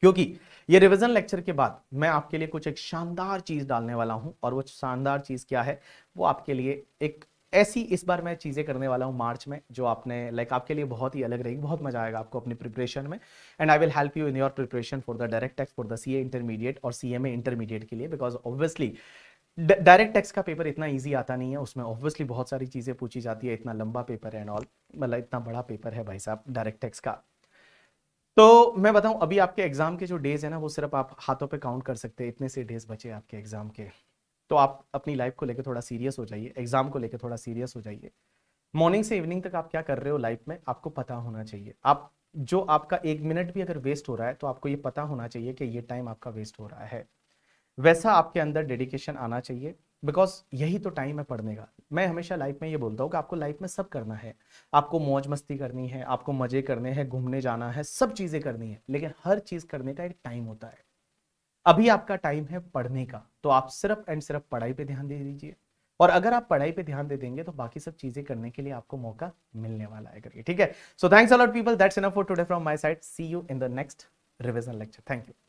क्योंकि ये रिवीजन लेक्चर के बाद मैं आपके लिए कुछ एक शानदार चीज डालने वाला हूं और वो शानदार चीज क्या है वो आपके लिए एक ऐसी इस बार मैं चीज़ें करने वाला हूँ मार्च में जो आपने लाइक आपके लिए बहुत ही अलग रहेगी बहुत मजा आएगा आपको अपनी प्रिपरेशन में and I will help you in your preparation for the direct tax for the C intermediate और सी इंटरमीडिएट के लिए बिकॉज ऑब्वियसली डायरेक्ट टैक्स का पेपर इतना ईजी आता नहीं है उसमें ऑब्वियसली बहुत सारी चीज़ें पूछी जाती है इतना लंबा पेपर है एंड ऑल मतलब इतना बड़ा पेपर है भाई साहब डायरेक्ट टैक्स का तो मैं बताऊं अभी आपके एग्जाम के जो डेज है ना वो सिर्फ आप हाथों पे काउंट कर सकते हैं इतने से डेज बचे आपके एग्जाम के तो आप अपनी लाइफ को लेकर थोड़ा सीरियस हो जाइए एग्जाम को लेकर थोड़ा सीरियस हो जाइए मॉर्निंग से इवनिंग तक आप क्या कर रहे हो लाइफ में आपको पता होना चाहिए आप जो आपका एक मिनट भी अगर वेस्ट हो रहा है तो आपको ये पता होना चाहिए कि ये टाइम आपका वेस्ट हो रहा है वैसा आपके अंदर डेडिकेशन आना चाहिए बिकॉज यही तो टाइम है पढ़ने का मैं हमेशा लाइफ में ये बोलता हूँ कि आपको लाइफ में सब करना है आपको मौज मस्ती करनी है आपको मजे करने हैं घूमने जाना है सब चीज़ें करनी है लेकिन हर चीज़ करने का एक टाइम होता है अभी आपका टाइम है पढ़ने का तो आप सिर्फ एंड सिर्फ पढ़ाई पे ध्यान दे दीजिए और अगर आप पढ़ाई पे ध्यान दे देंगे तो बाकी सब चीज़ें करने के लिए आपको मौका मिलने वाला है करके ठीक है so thanks a lot people that's enough for today from my side see you in the next revision lecture thank you